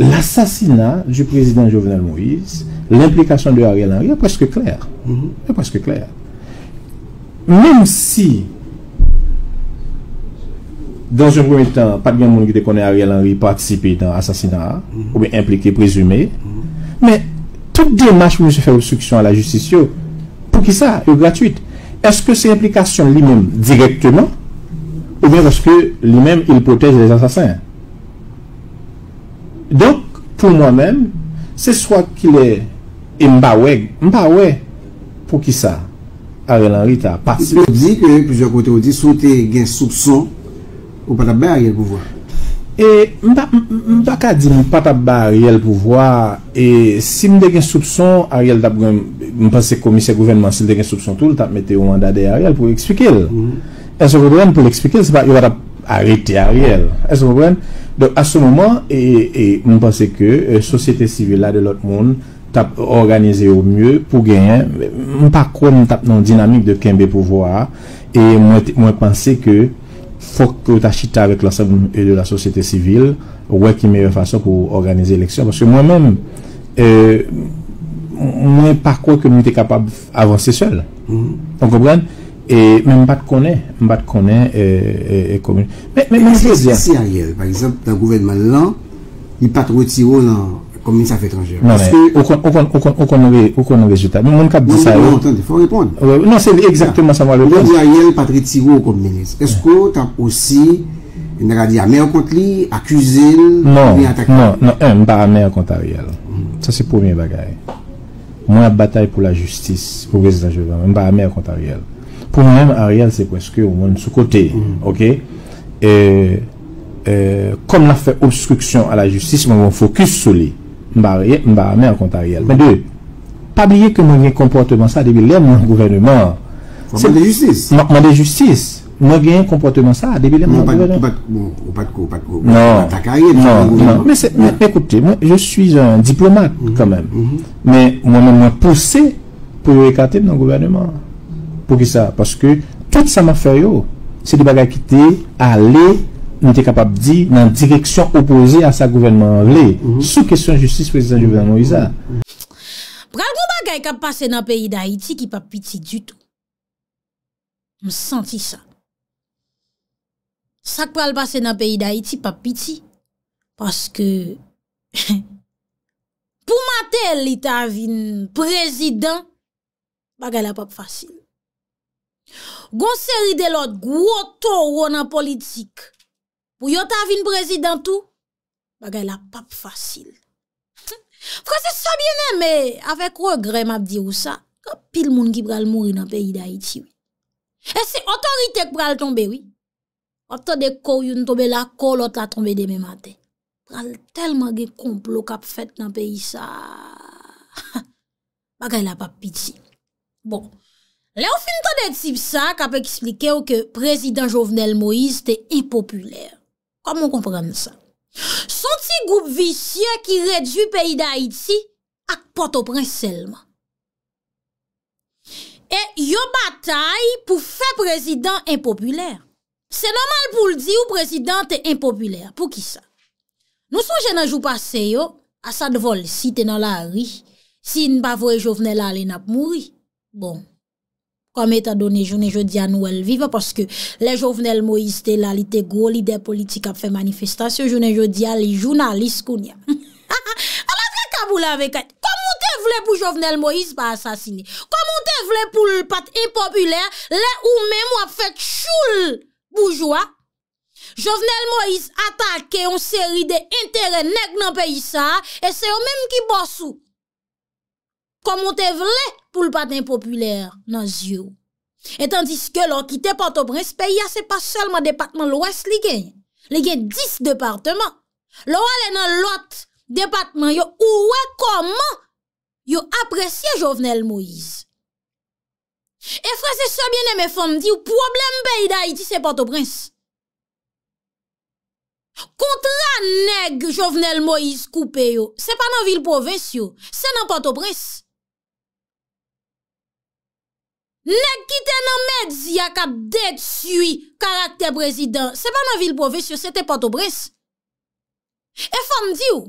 l'assassinat du président Jovenel Moïse, l'implication de Ariel Henry est presque claire. Mhm. presque Même si, dans un premier temps, pas de bien monde qui connaît Ariel Henry participer dans l'assassinat, mhm. ou bien impliqué, présumé, mais toute démarche pour se faire obstruction à la justice, pour qui ça est gratuite Est-ce que c'est implication lui-même directement, ou bien parce que lui-même, il protège les assassins Donk, pou mwè mèm, se swat ki lè mbawè, mbawè pou ki sa, a relan ri ta pat. Pou di ki, pou di, sou te gen soubson pou patap bè a rel pouvoi. E, mbak a di m patap bè a rel pouvoi, e si m de gen soubson, a rel tap gen, m pa se komisye kouvenman si de gen soubson tout, tap mete ou andade a rel pou l'eksplike lè. Mm-hmm. E sou pou l'eksplike lè, se pa yon ap. arrêter Ariel. Est-ce que vous comprenez Donc, à ce moment, et, et on pensait que la euh, société civile là de l'autre monde t'a organisé au mieux pour gagner. Par nous t'a dans dynamique de Kembe pouvoir. Et moi, moi pensais que faut que tu avec l'ensemble de la société civile, ouais, qui meilleure façon pour organiser l'élection. Parce que moi-même, euh, moi, par quoi que nous sommes capables d'avancer seul. Donc, mm-hmm. vous comprenez Mwen pat kone, mwen pat kone e komunist. Mwen pat retiro nan komunist afi etranjer. Ou konon rezultat. Fon reponde. Non, se exacte mwen sa mwa reponde. Mwen pat retiro nan komunist. Esko tap osi nera di amè an kont li, akuzil, mwen atakman? Non, mwen bat amè an kont a riyal. Sa se pou mwen bagay. Mwen batal pou la justis, pou rezultat jokan. Mwen bat amè an kont a riyal. pou mwen mwen sou kote, ok, kon mwen fwe obstruksyon a la justis, mwen mwen fokus sou li. Mwen ba amè an kont a real. Mwen de, pa bliye kon mwen mwen kompote mwen sa, debile mwen gouverneman. Mwen mwen de justice. Mwen mwen mwen kompote mwen sa, debile mwen gouverneman. Mwen pati, mwen pati, mwen pati, mwen pati kaya, mwen pati kaya. Ekoute, mwen jè sou un diplomat kan mm-hmm. mèm, mm-hmm. mwen mwen mwen pousse pou ekate mwen gouverneman. Pou ki sa, paske tout sa ma fè yo, se di bagay ki te ale, ni te kapap di nan direksyon opoze a sa gouvenman le, sou kesyon justice prezident jouvenman Moïsa. Pou kal pou bagay kap pase nan peyi da iti ki pa piti du tout. M senti sa. Sak pal pase nan peyi da iti pa piti, paske <laughs> pou matel li ta avin prezident, bagay la pap fasil. Gon seri de lot, gwo to wou nan politik. Pou yon ta avin prezidentou, bagay la pap fasil. <laughs> Fwa se sa bienen, me, avek regre map dirou sa, ka pil moun ki pral mouri nan peyi da itiwi. E se otoritek pral tombe, wii. Otor de kou yon tobe la kou, lot la tombe de memate. Pral telman gen koumplo kap fèt nan peyi sa. <laughs> Bagay la pap piti. Bon, Le ou fin ton de tip sa ka pek isplike ou ke prezident Jovenel Moïse te impopuler. Komon kompren sa? Son ti goup visye ki reju peyi da Haiti ak poto pren selman. E yo batay pou fe prezident impopuler. Se normal pou l di ou prezident te impopuler pou ki sa? Nou sou jen anjou pase yo, asa devol si te nan la ri, si n pa vo e Jovenel alen ap mouri, bon. Kwa mè ta donè, jounè jòdia nouèl vive, paske lè Jouvenel Moïse te lalite go, li de politik ap fè manifestasyon, jounè jòdia li jounalise kounye. <laughs> A la vle kabou lè avèkèt, komon te vle pou Jouvenel Moïse pa asasine, komon te vle pou l pat impopuler, lè ou mè mwa fè tchoul boujwa, Jouvenel Moïse atake yon seri de interè neg nan peyi sa, e se yon mèm ki bosou. komon te vle pou l paten populer nan zyo. Etan diske lor ki te Pato Prince, pe ya se pa selman departman lwes li gen, li gen dis departman, lor alen nan lot departman yo, ouwe koman yo apresye Jovenel Moïse. E fra se sebyen eme fon di yo, problem be yi da iti se Pato Prince. Kont la neg Jovenel Moïse koupe yo, se pa nan vil poves yo, se nan Pato Prince. Nèk ki te nan medzi ak ap det sui karakter brezidant. Se pa nan vil bove syo, se te pato brez. E fande di ou,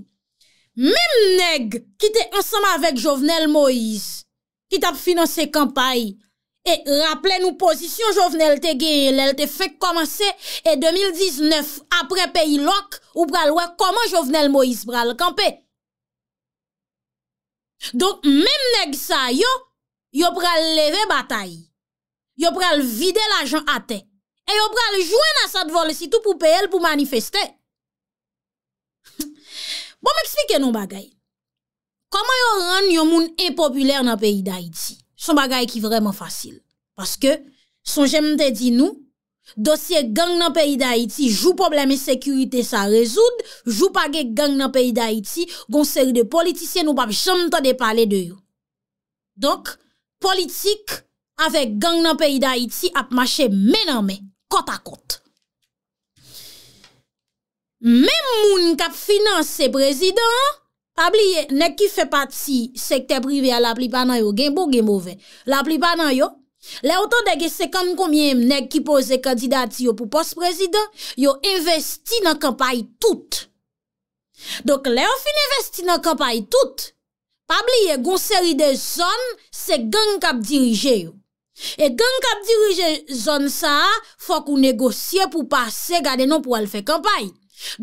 mèm nèk ki te ansama avèk Jovenel Moïse, ki tap finanse kampay, e rapple nou posisyon Jovenel te ge, lèl te fek komanse, e 2019 apre peyi lòk, ou bral wèk, koman Jovenel Moïse bral kampe. Donk mèm nèk sa yo, Yo pral leve batay. Yo pral vide l'ajan ate. E yo pral jwen na sa d'vol si tout pou pe el pou manifestè. <laughs> Bon m'eksplike nou bagay. Koman yo ren yon moun epopulèr nan peyi d'Haïti? Son bagay ki vreman fasil. Paske, son jem te di nou, dosye gang nan peyi d'Haïti, jou probleme sekurite sa rezoud, jou page gang nan peyi d'Haïti, goun seri de politisyen ou babi chanm ta de pale de yo. Donk, politik avek gang nan peyi da iti ap mache menan me, kot a kot. Mem moun kap finanse prezident, abliye, nek ki fe pati sekte privya la plipa nan yo, gen bo gen mouve, la plipa nan yo, le o to dege sekant komyem nek ki pose kandidati yo pou pos prezident, yo investi nan kapay tout. Dok le o fin investi nan kapay tout, Pabliye gonseri de zon se gang kap dirije yo. E gang kap dirije zon sa fok ou negosye pou pase gade nou pou al fe kampay.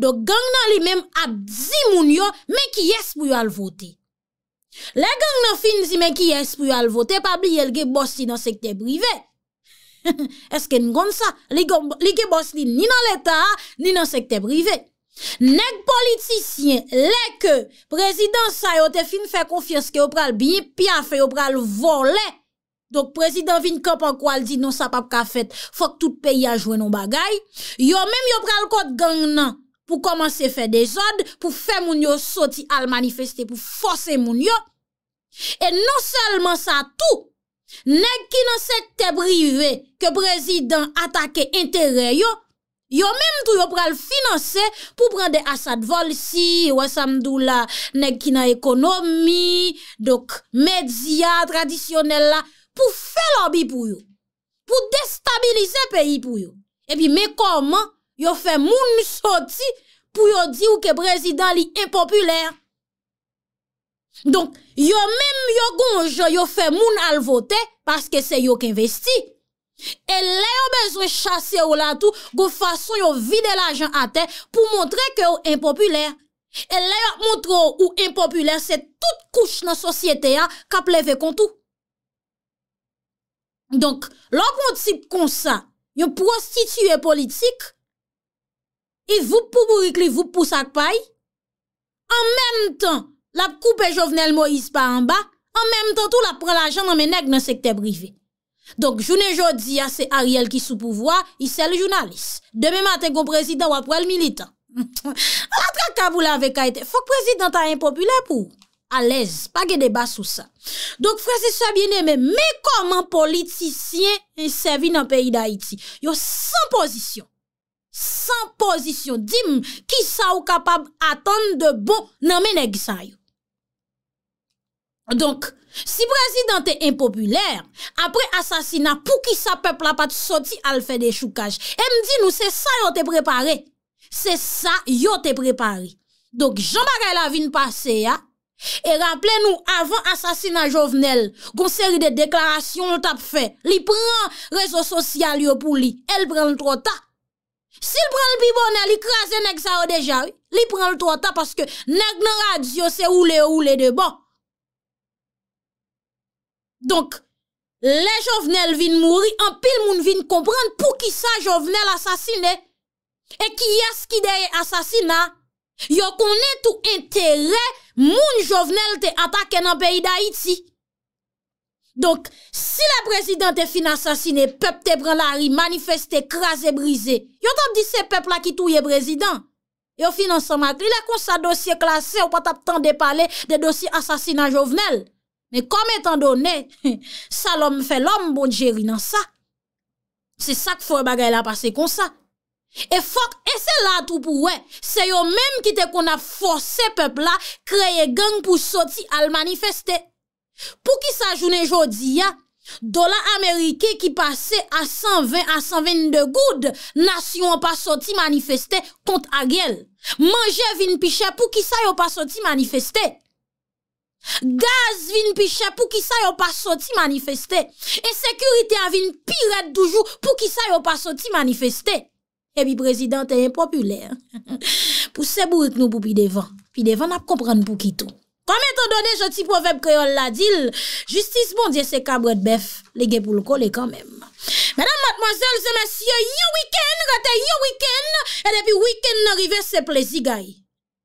Dok gang nan li menm ap zimoun yo men ki yes pou yo al vote. Le gang nan fin si men ki yes pou yo al vote, pabliye lge bosti nan sekte brive. <laughs> Eske ngon sa, li ke bosti ni nan leta, ni nan sekte brive. Nèk politisyen lèk prezidant sa yo te fin fè konfyes ke yo pral binye pi a fè yo pral volè. Dok prezidant vin kèp an kwa al di non sa pa pou ka fèt fòk tout peyi a jwè nou bagay. Yo mèm yo pral kòt gan nan pou komanse fè dezod pou fè moun yo soti al manifestè pou fòse moun yo. E non sèlman sa tout, nèk ki nan sè te brivé ke prezidant atake interè yo, Yo menm tou yo pral finanse pou prende Asad Volsi, Ouassam Doula, Nekina Ekonomi, dok Medziya Tradisyonel la pou felobi pou yo. Pou destabilize peyi pou yo. E pi menkoman yo fè moun soti pou yo di ou ke prezident li impopuler. Donk yo menm yo gonj yo fè moun alvote paske se yo k investi. E le yo bezwen chase ou la tou Gou fason yo vide la jen a te Pou montre ke ou impopuler E le yo montre ou impopuler Se tout kouch nan sosyete ya Kap leve kon tou Donk Lop moun tip kon sa Yo prostitue politik E vup pou mou yikli Vup pou sak pay An menm tan Lap koupe jovenel mo yispa an ba An menm tan tou lap pran la jen nan menek nan sekte privé Donk, jounen jodi, ya se Ariel ki sou pouvoi, i se l jounalis. Deme maten, goun prezident wap wèl militan. <laughs> A trak ta vou la vek a ete, fok prezident a impopuler pou. A lez, pa ge deba sou sa. Donk, frese sa biene men, men koman politisyen e servi nan peyi da iti. Yo, san pozisyon. San pozisyon. Dim, ki sa ou kapab atan de bon nan men egisay. Donk, Si prezident te impopuler, apre asasina pou ki sa pepl apat soti al fe de choukaj. Em di nou se sa yo te prepare. Se sa yo te prepare. Dok jom agay la vin pase ya. E rappele nou avan asasina jovenel, kon seri de deklarasyon l tap fe. Li pren rezo sosyal yo pou li. El pren l trota. Si l pren l pi bonel, li krasen ek sa yo deja. Li pren l trota paske nek nan rad yo se ou le ou le de bon. Donk, le jovenel vin mouri, an pil moun vin kompran pou ki sa jovenel asasine. E ki yas ki deye asasina, yo konen tou entere moun jovenel te atake nan peyi da iti. Donk, si le prezident te fin asasine, pep te bran la ri manifeste kras e brise. Yo tan di se pep la ki tou ye prezident. Yo fin an san makri la kon sa dosye klasen ou pat ap tan de pale de dosye asasina jovenel. Men kom etan donè, sa lòm fè lòm bon djeri nan sa. Se sak fò bagay la pase kon sa. E fòk, e se la tout pou wè, se yo menm kite kon a fò se pepl la kreye geng pou soti al manifestè. Pou ki sa jounen jodi ya, do la Amerike ki pase a 120, a 120 de goud, nas yon pa soti manifestè kont agel. Mange vin pi chè pou ki sa yon pa soti manifestè. Gaz vin pi chè pou ki sa yo pa soti manifeste E sekurite avin pi red toujou pou ki sa yo pa soti manifeste E bi prezidenten yon populè <laughs> Pou sebouk nou pou pi devan, pi devan ap kompran pou ki tou Kame ton do de joti poveb kreol la dil Justice bondye se kabwet bef, lege pou lko le kamem Mèdam matmazel, zemesye yon wikèn, rote yon wikèn E depi wikèn nanrive se plezi gaye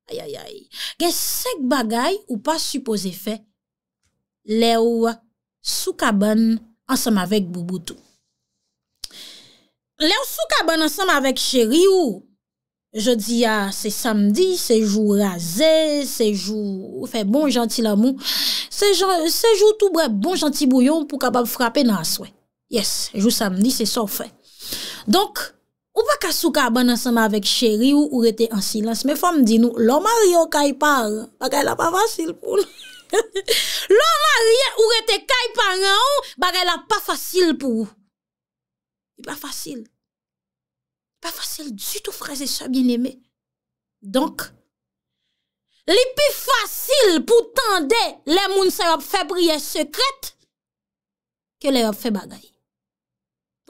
Ayayay, gen sek bagay ou pa supose fe, le ou sou kaban ansam avek Bouboutou. Le ou sou kaban ansam avek cheri ou, je di ya, se samdi, se jou raze, se jou fe bon janti la mou, se jou tout brep bon janti bouyon pou kabab frape nan aswe. Yes, jou samdi, se so fe. Donk. Ou pa ka sou ka abonansama avèk chéri ou ou rete an silans. Me fòm di nou, lò maryè ou kay par, bagay la pa fasil pou lò. Lò maryè ou rete kay par an ou, bagay la pa fasil pou lò. Li pa fasil. Pa fasil dutou fraze sa bin lèmè. Donk, li pi fasil pou tende lè moun sa yop febriye sekret, ke lè yop fe bagay.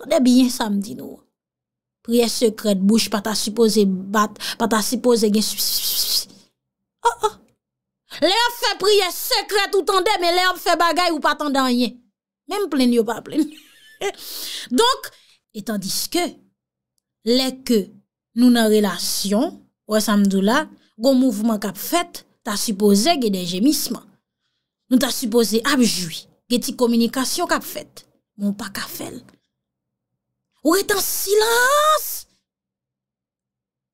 Fande byen sa mdi nou ou. Priye sekrete bouch pata suppose bat, pata suppose gen... Oh, oh. Le ap fe priye sekrete ou tande men, le ap fe bagay ou patan dan yin. Menm plen yo pa plen. <laughs> Donk, etandiske, le ke nou nan relasyon, ou esam dou la, gon mouvman kap fet, ta suppose gen dejemisman. Nou ta suppose apjoui, geti komunikasyon kap fet, moun pa kafel. Ou etan silans.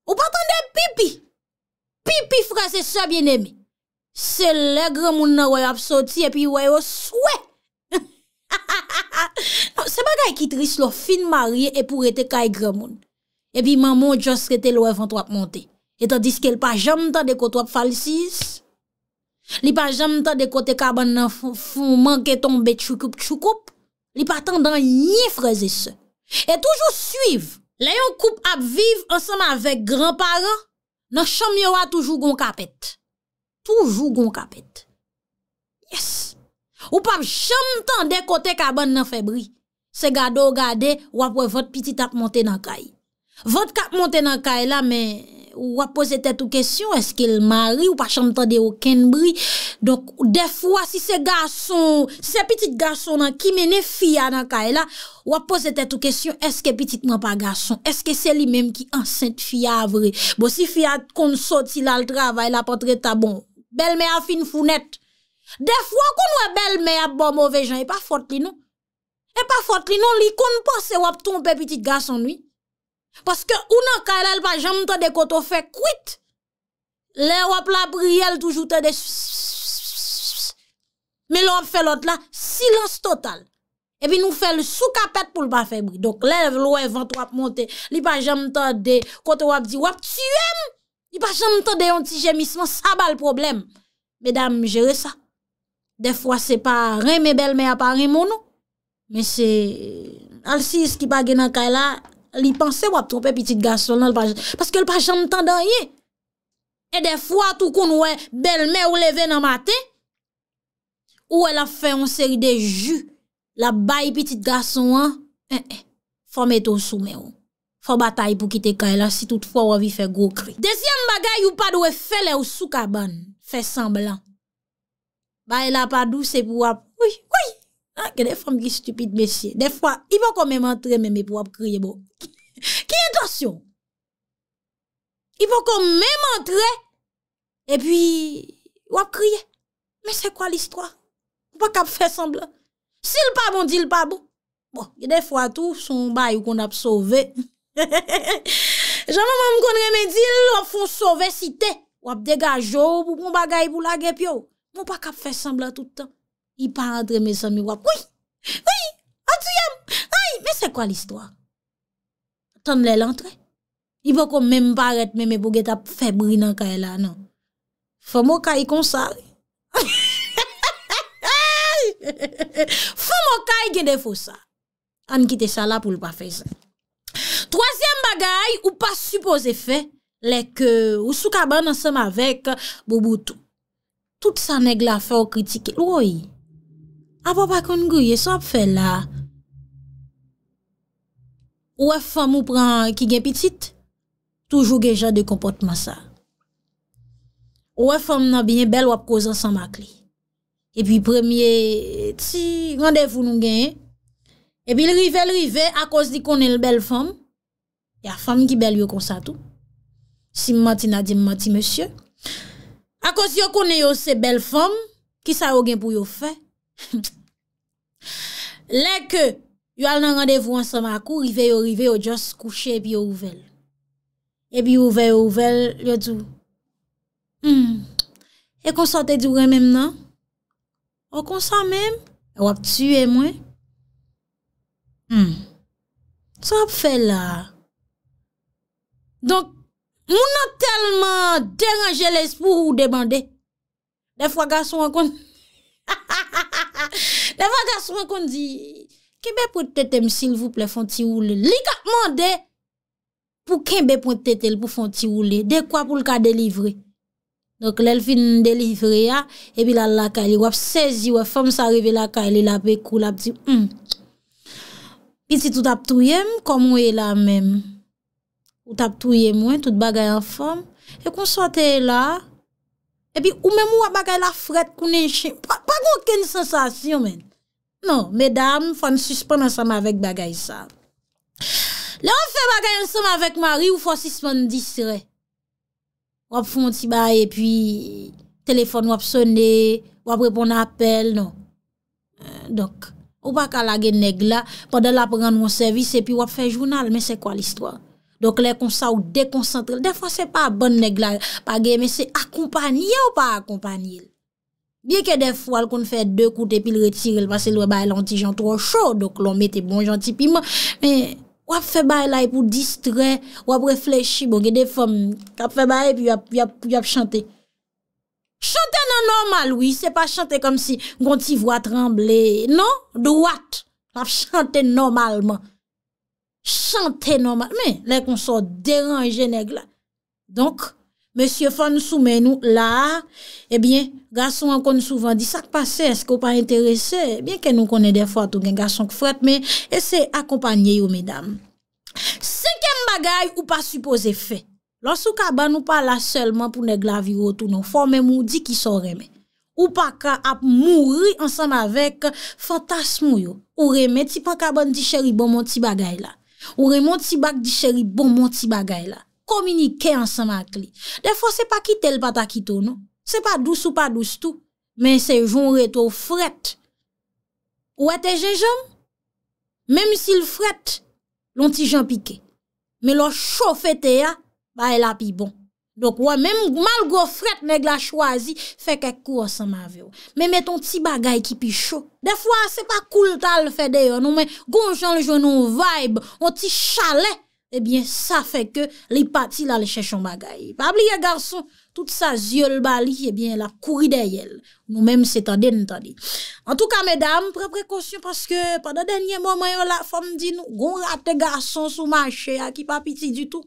Ou patan den pipi. Pipi frese se bien emi. Se le gremoun nan woy ap soti epi woy yo swet. Se bagay ki tris lo fin marye epi ou etan kay gremoun. Epi maman ou just rete lo evan twap monte. Etan diske l pa jam tan dekot wap falisis. Li pa jam tan dekote kaban nan foun manke ton bet choukoup choukoup. Li patan dan ye frese se. E toujou suiv, la yon koup ap viv ansanman vek granparen, nan chanm yo a toujou gon kapet. Toujou gon kapet. Yes! Ou pap chanm tan dekote kaban nan febri. Se gado gade, wapwe vot piti tap monte nan kay. Vot kap monte nan kay la, men, Ou ap pose tetou kesyon, eske el mari ou pa chanm tade ou kenbri Donk, defwa si se gason, se pitit gason nan ki mene fia nan ka e la Ou ap pose tetou kesyon, eske pititman pa gason Eske se li menm ki ansen fia avre Bo si fia kon sot si la l travay la patre ta bon Bel me a fin funet Defwa kon wè bel me a bon mouve jan, e pa fort li non E pa fort li non, li kon pas se wap tonpe pitit gason nwi Paske ou nan kay lal pa jam tade koto fe kwit Le wap la priy el toujou tade Me lop fe lot la, silans total E pi nou fe l sou kapet pou l pa fe bri Dok lev l wep vant wap monte Li pa jam tade koto wap di wap tuem Li pa jam tade yon ti jemisman sabal problem Medam jere sa De fwa se pa reme bel me apan remon Me se al si yis ki pa gen nan kay lal Li panse wap trope pitit gason nan l'pajan. Paske l'pajan nan tan dan ye. E defwa tou kon wè bel mè ou leve nan mate. Ou wè la fè yon seri de ju. La bayi pitit gason an. E, e. Fò meton sou mè ou. Fò batay pou kite kay la si tout fò wè vi fè go kri. Desyem bagay ou pad wè fè lè ou sou kaban. Fè san blan. Baye la padou se pou wap. Ouye, ouye. Gade fwa m ki stupide mesye. Gade fwa, i pou kon me mantre, mè me pou wap kriye bo. Ki entasyon? I pou kon me mantre, e pi wap kriye. Mè se kwa l'histoire? Mwen pa kap fè semblant. Si l'pabon, di l'pabon. Gade bon, fwa tout, son bay <laughs> ou kon ap sove. Jaman m kon reme di, l'on fon sove site. Wap degajou, pou kon bagay pou lage pyo. Mwen pa kap fè semblant toutan. I pa antre me san mi wap. Ouye, ouye, antriyem. Ouye, men se kwa l'histoire? Ton lè l'antre? I vo kon menm paret menm e bo get ap febri nan ka e la nan. Fomo kaj kon sa? Fomo kaj gen defo sa? An ki te chala pou l'pa fe zan. Troasyem bagay ou pa supose fe, lek ou soukaban ansenm avek bo boutou. Tout sa neg la fe ou kritike lou oye. A pa pa kon goye, sa ap fè la. Ouè fèm ou pran ki gen pitit, toujou gen jò de kompotman sa. Ouè fèm nan biyen bel wap kozansan mak li. E pi premier, ti, randevou nou gen. E pi lrive lrive, a koz di konen l bel fèm, ya fèm ki bel yo konsa tou. Si mati nadim, mati mèsyè. A koz yo konen yo se bel fèm, ki sa yo gen pou yo fèm. <laughs> Lèk yo al nan randevou an sa makou, rive yo rive yo jos kouche e bi yo ouvel. E bi yo ouvel, yo ouvel, yo djou. Hmm. E konsante djou re menm nan? O konsan menm? E wap tsyu e mwen? Hmm. Tsa ap fè la? Donk, moun nan telman deranje lespou ou demande. Def wak aswa kon. Ha <laughs> ha! Le vaga sou mwen kon di, ki be pou tete m, sil vouple, fon ti oule. Li ka mande, pou ken be pou tete l pou fon ti oule. De kwa pou l ka delivre. Donk l el fin delivre ya, epi la l laka li wap sezi wap, fom sa rive l laka li la pekou la, ap di, pi si tout ap touye m, komon e la men. Tout ap touye mwen, tout bagay an fom, e kon sote e la, epi ou men mou wap bagay la fred kounen chen, pa kon ken sensasyon men. Non, medam, fwa n suspon ansanm avèk bagay sa. Le wap fè bagay ansanm avèk mari, wap fwa sispon disre. Wap fwonti baye, pwi telefon wap sone, wap repon apel, non. Donk, wap akalage negla, pwede la pren wonservis, epi wap fè jounal, men se kwa l'istwa. Donk le konsa ou dekonsantre, defwa se pa bon negla, pwage men se akompanyye ou pa akompanyye lè. Biye ke def wal kon fè dè koute pi l retire, l pase l wè baye lantijan tro chò, do klon mè te bon janti pi man. Men, wap fè baye la e pou distre, wap reflechi, bo gè def fòm, wap fè baye pi wap chante. Chante nan normal, wè, se pa chante kom si, kon ti vwa tremble, nan, do wat, wap chante normalman. Chante normalman. Men, lè kon so deranje neg la. Donk, Monsye fan soumen nou la, ebyen, gason an kon souvan di sak pase, eske ou pa interese, ebyen ke nou konen defo ato gen gason k fwet, men ese akopanyen yo, medam. Sikem bagay ou pa suppose fe. Lors ou ka ban nou pa la selman pou ne glaviro tou nou, fan men mou di ki son remen. Ou pa ka ap mouri ansan avek fantas mou yo. Ou remen ti pa ka ban di cheri bon moun ti bagay la. Ou remon ti bak di cheri bon moun ti bagay la. Kominike ansan mak li. Defo se pa kitel pata kito nou. Se pa dous ou pa dous tou. Men se yon reto fret. Ou ete je jom? Mem si l fret, lonti jom pike. Men lor chow fete ya, ba el api bon. Dok wè men malgo fret neg la chwazi, feke kou ansan ma vyo. Men meton ti bagay ki pi chow. Defo se pa koul tal fede yo nou, men goun jan l joun nou vibe, lonti chalet. Ebyen, eh sa fe ke li pati la le chèchon bagay. Pabli ya garson, tout sa ziol bali, ebyen, la kouri dayel. Nou mèm se tade, nou tade. En tout ka, mèdame, pre prekosyon, paske pa da denye mwaman yo la fòm di nou, goun rapte garson sou mache, aki pa piti du tout.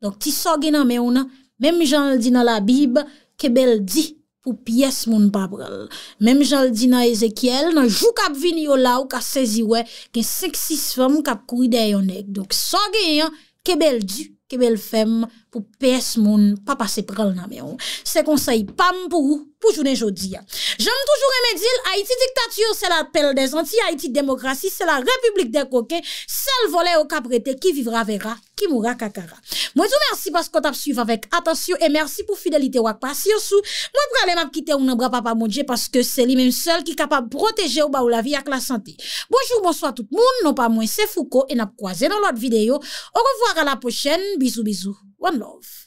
Donk ti so genan mè ou nan, mèm jan el di nan la bib, ke bel di, pou piyes moun pabrel. Mem jaldi nan Ezekiel, nan jou kap vini yo law, ka seziwe, gen 5-6 fem kap kuri de yon ek. Donk sangi yon, kebel di, kebel fem, pou PS moun, pa pa se pral na meyon. Se konsey pam pou ou, pou jounen jodi ya. Jom toujou remedil, Haiti diktatiyon, se la pel desanti, Haiti demokrasi, se la republik de koke, sel vole ou kaprete, ki vivra vera, ki moura kakara. Mwen sou mersi paskot ap suyv avek, atensyon, e mersi pou fidelite wak pa, si yon sou, mwen pralem ap kite ou nan bra pa pa moun je, paske se li menm sel ki kapab proteje ou ba ou la vi ak la sante. Bonjour, bonsoit tout moun, non pa mwen se fouko, en ap kwaze nan lot videyo, ou revoar a la po One love.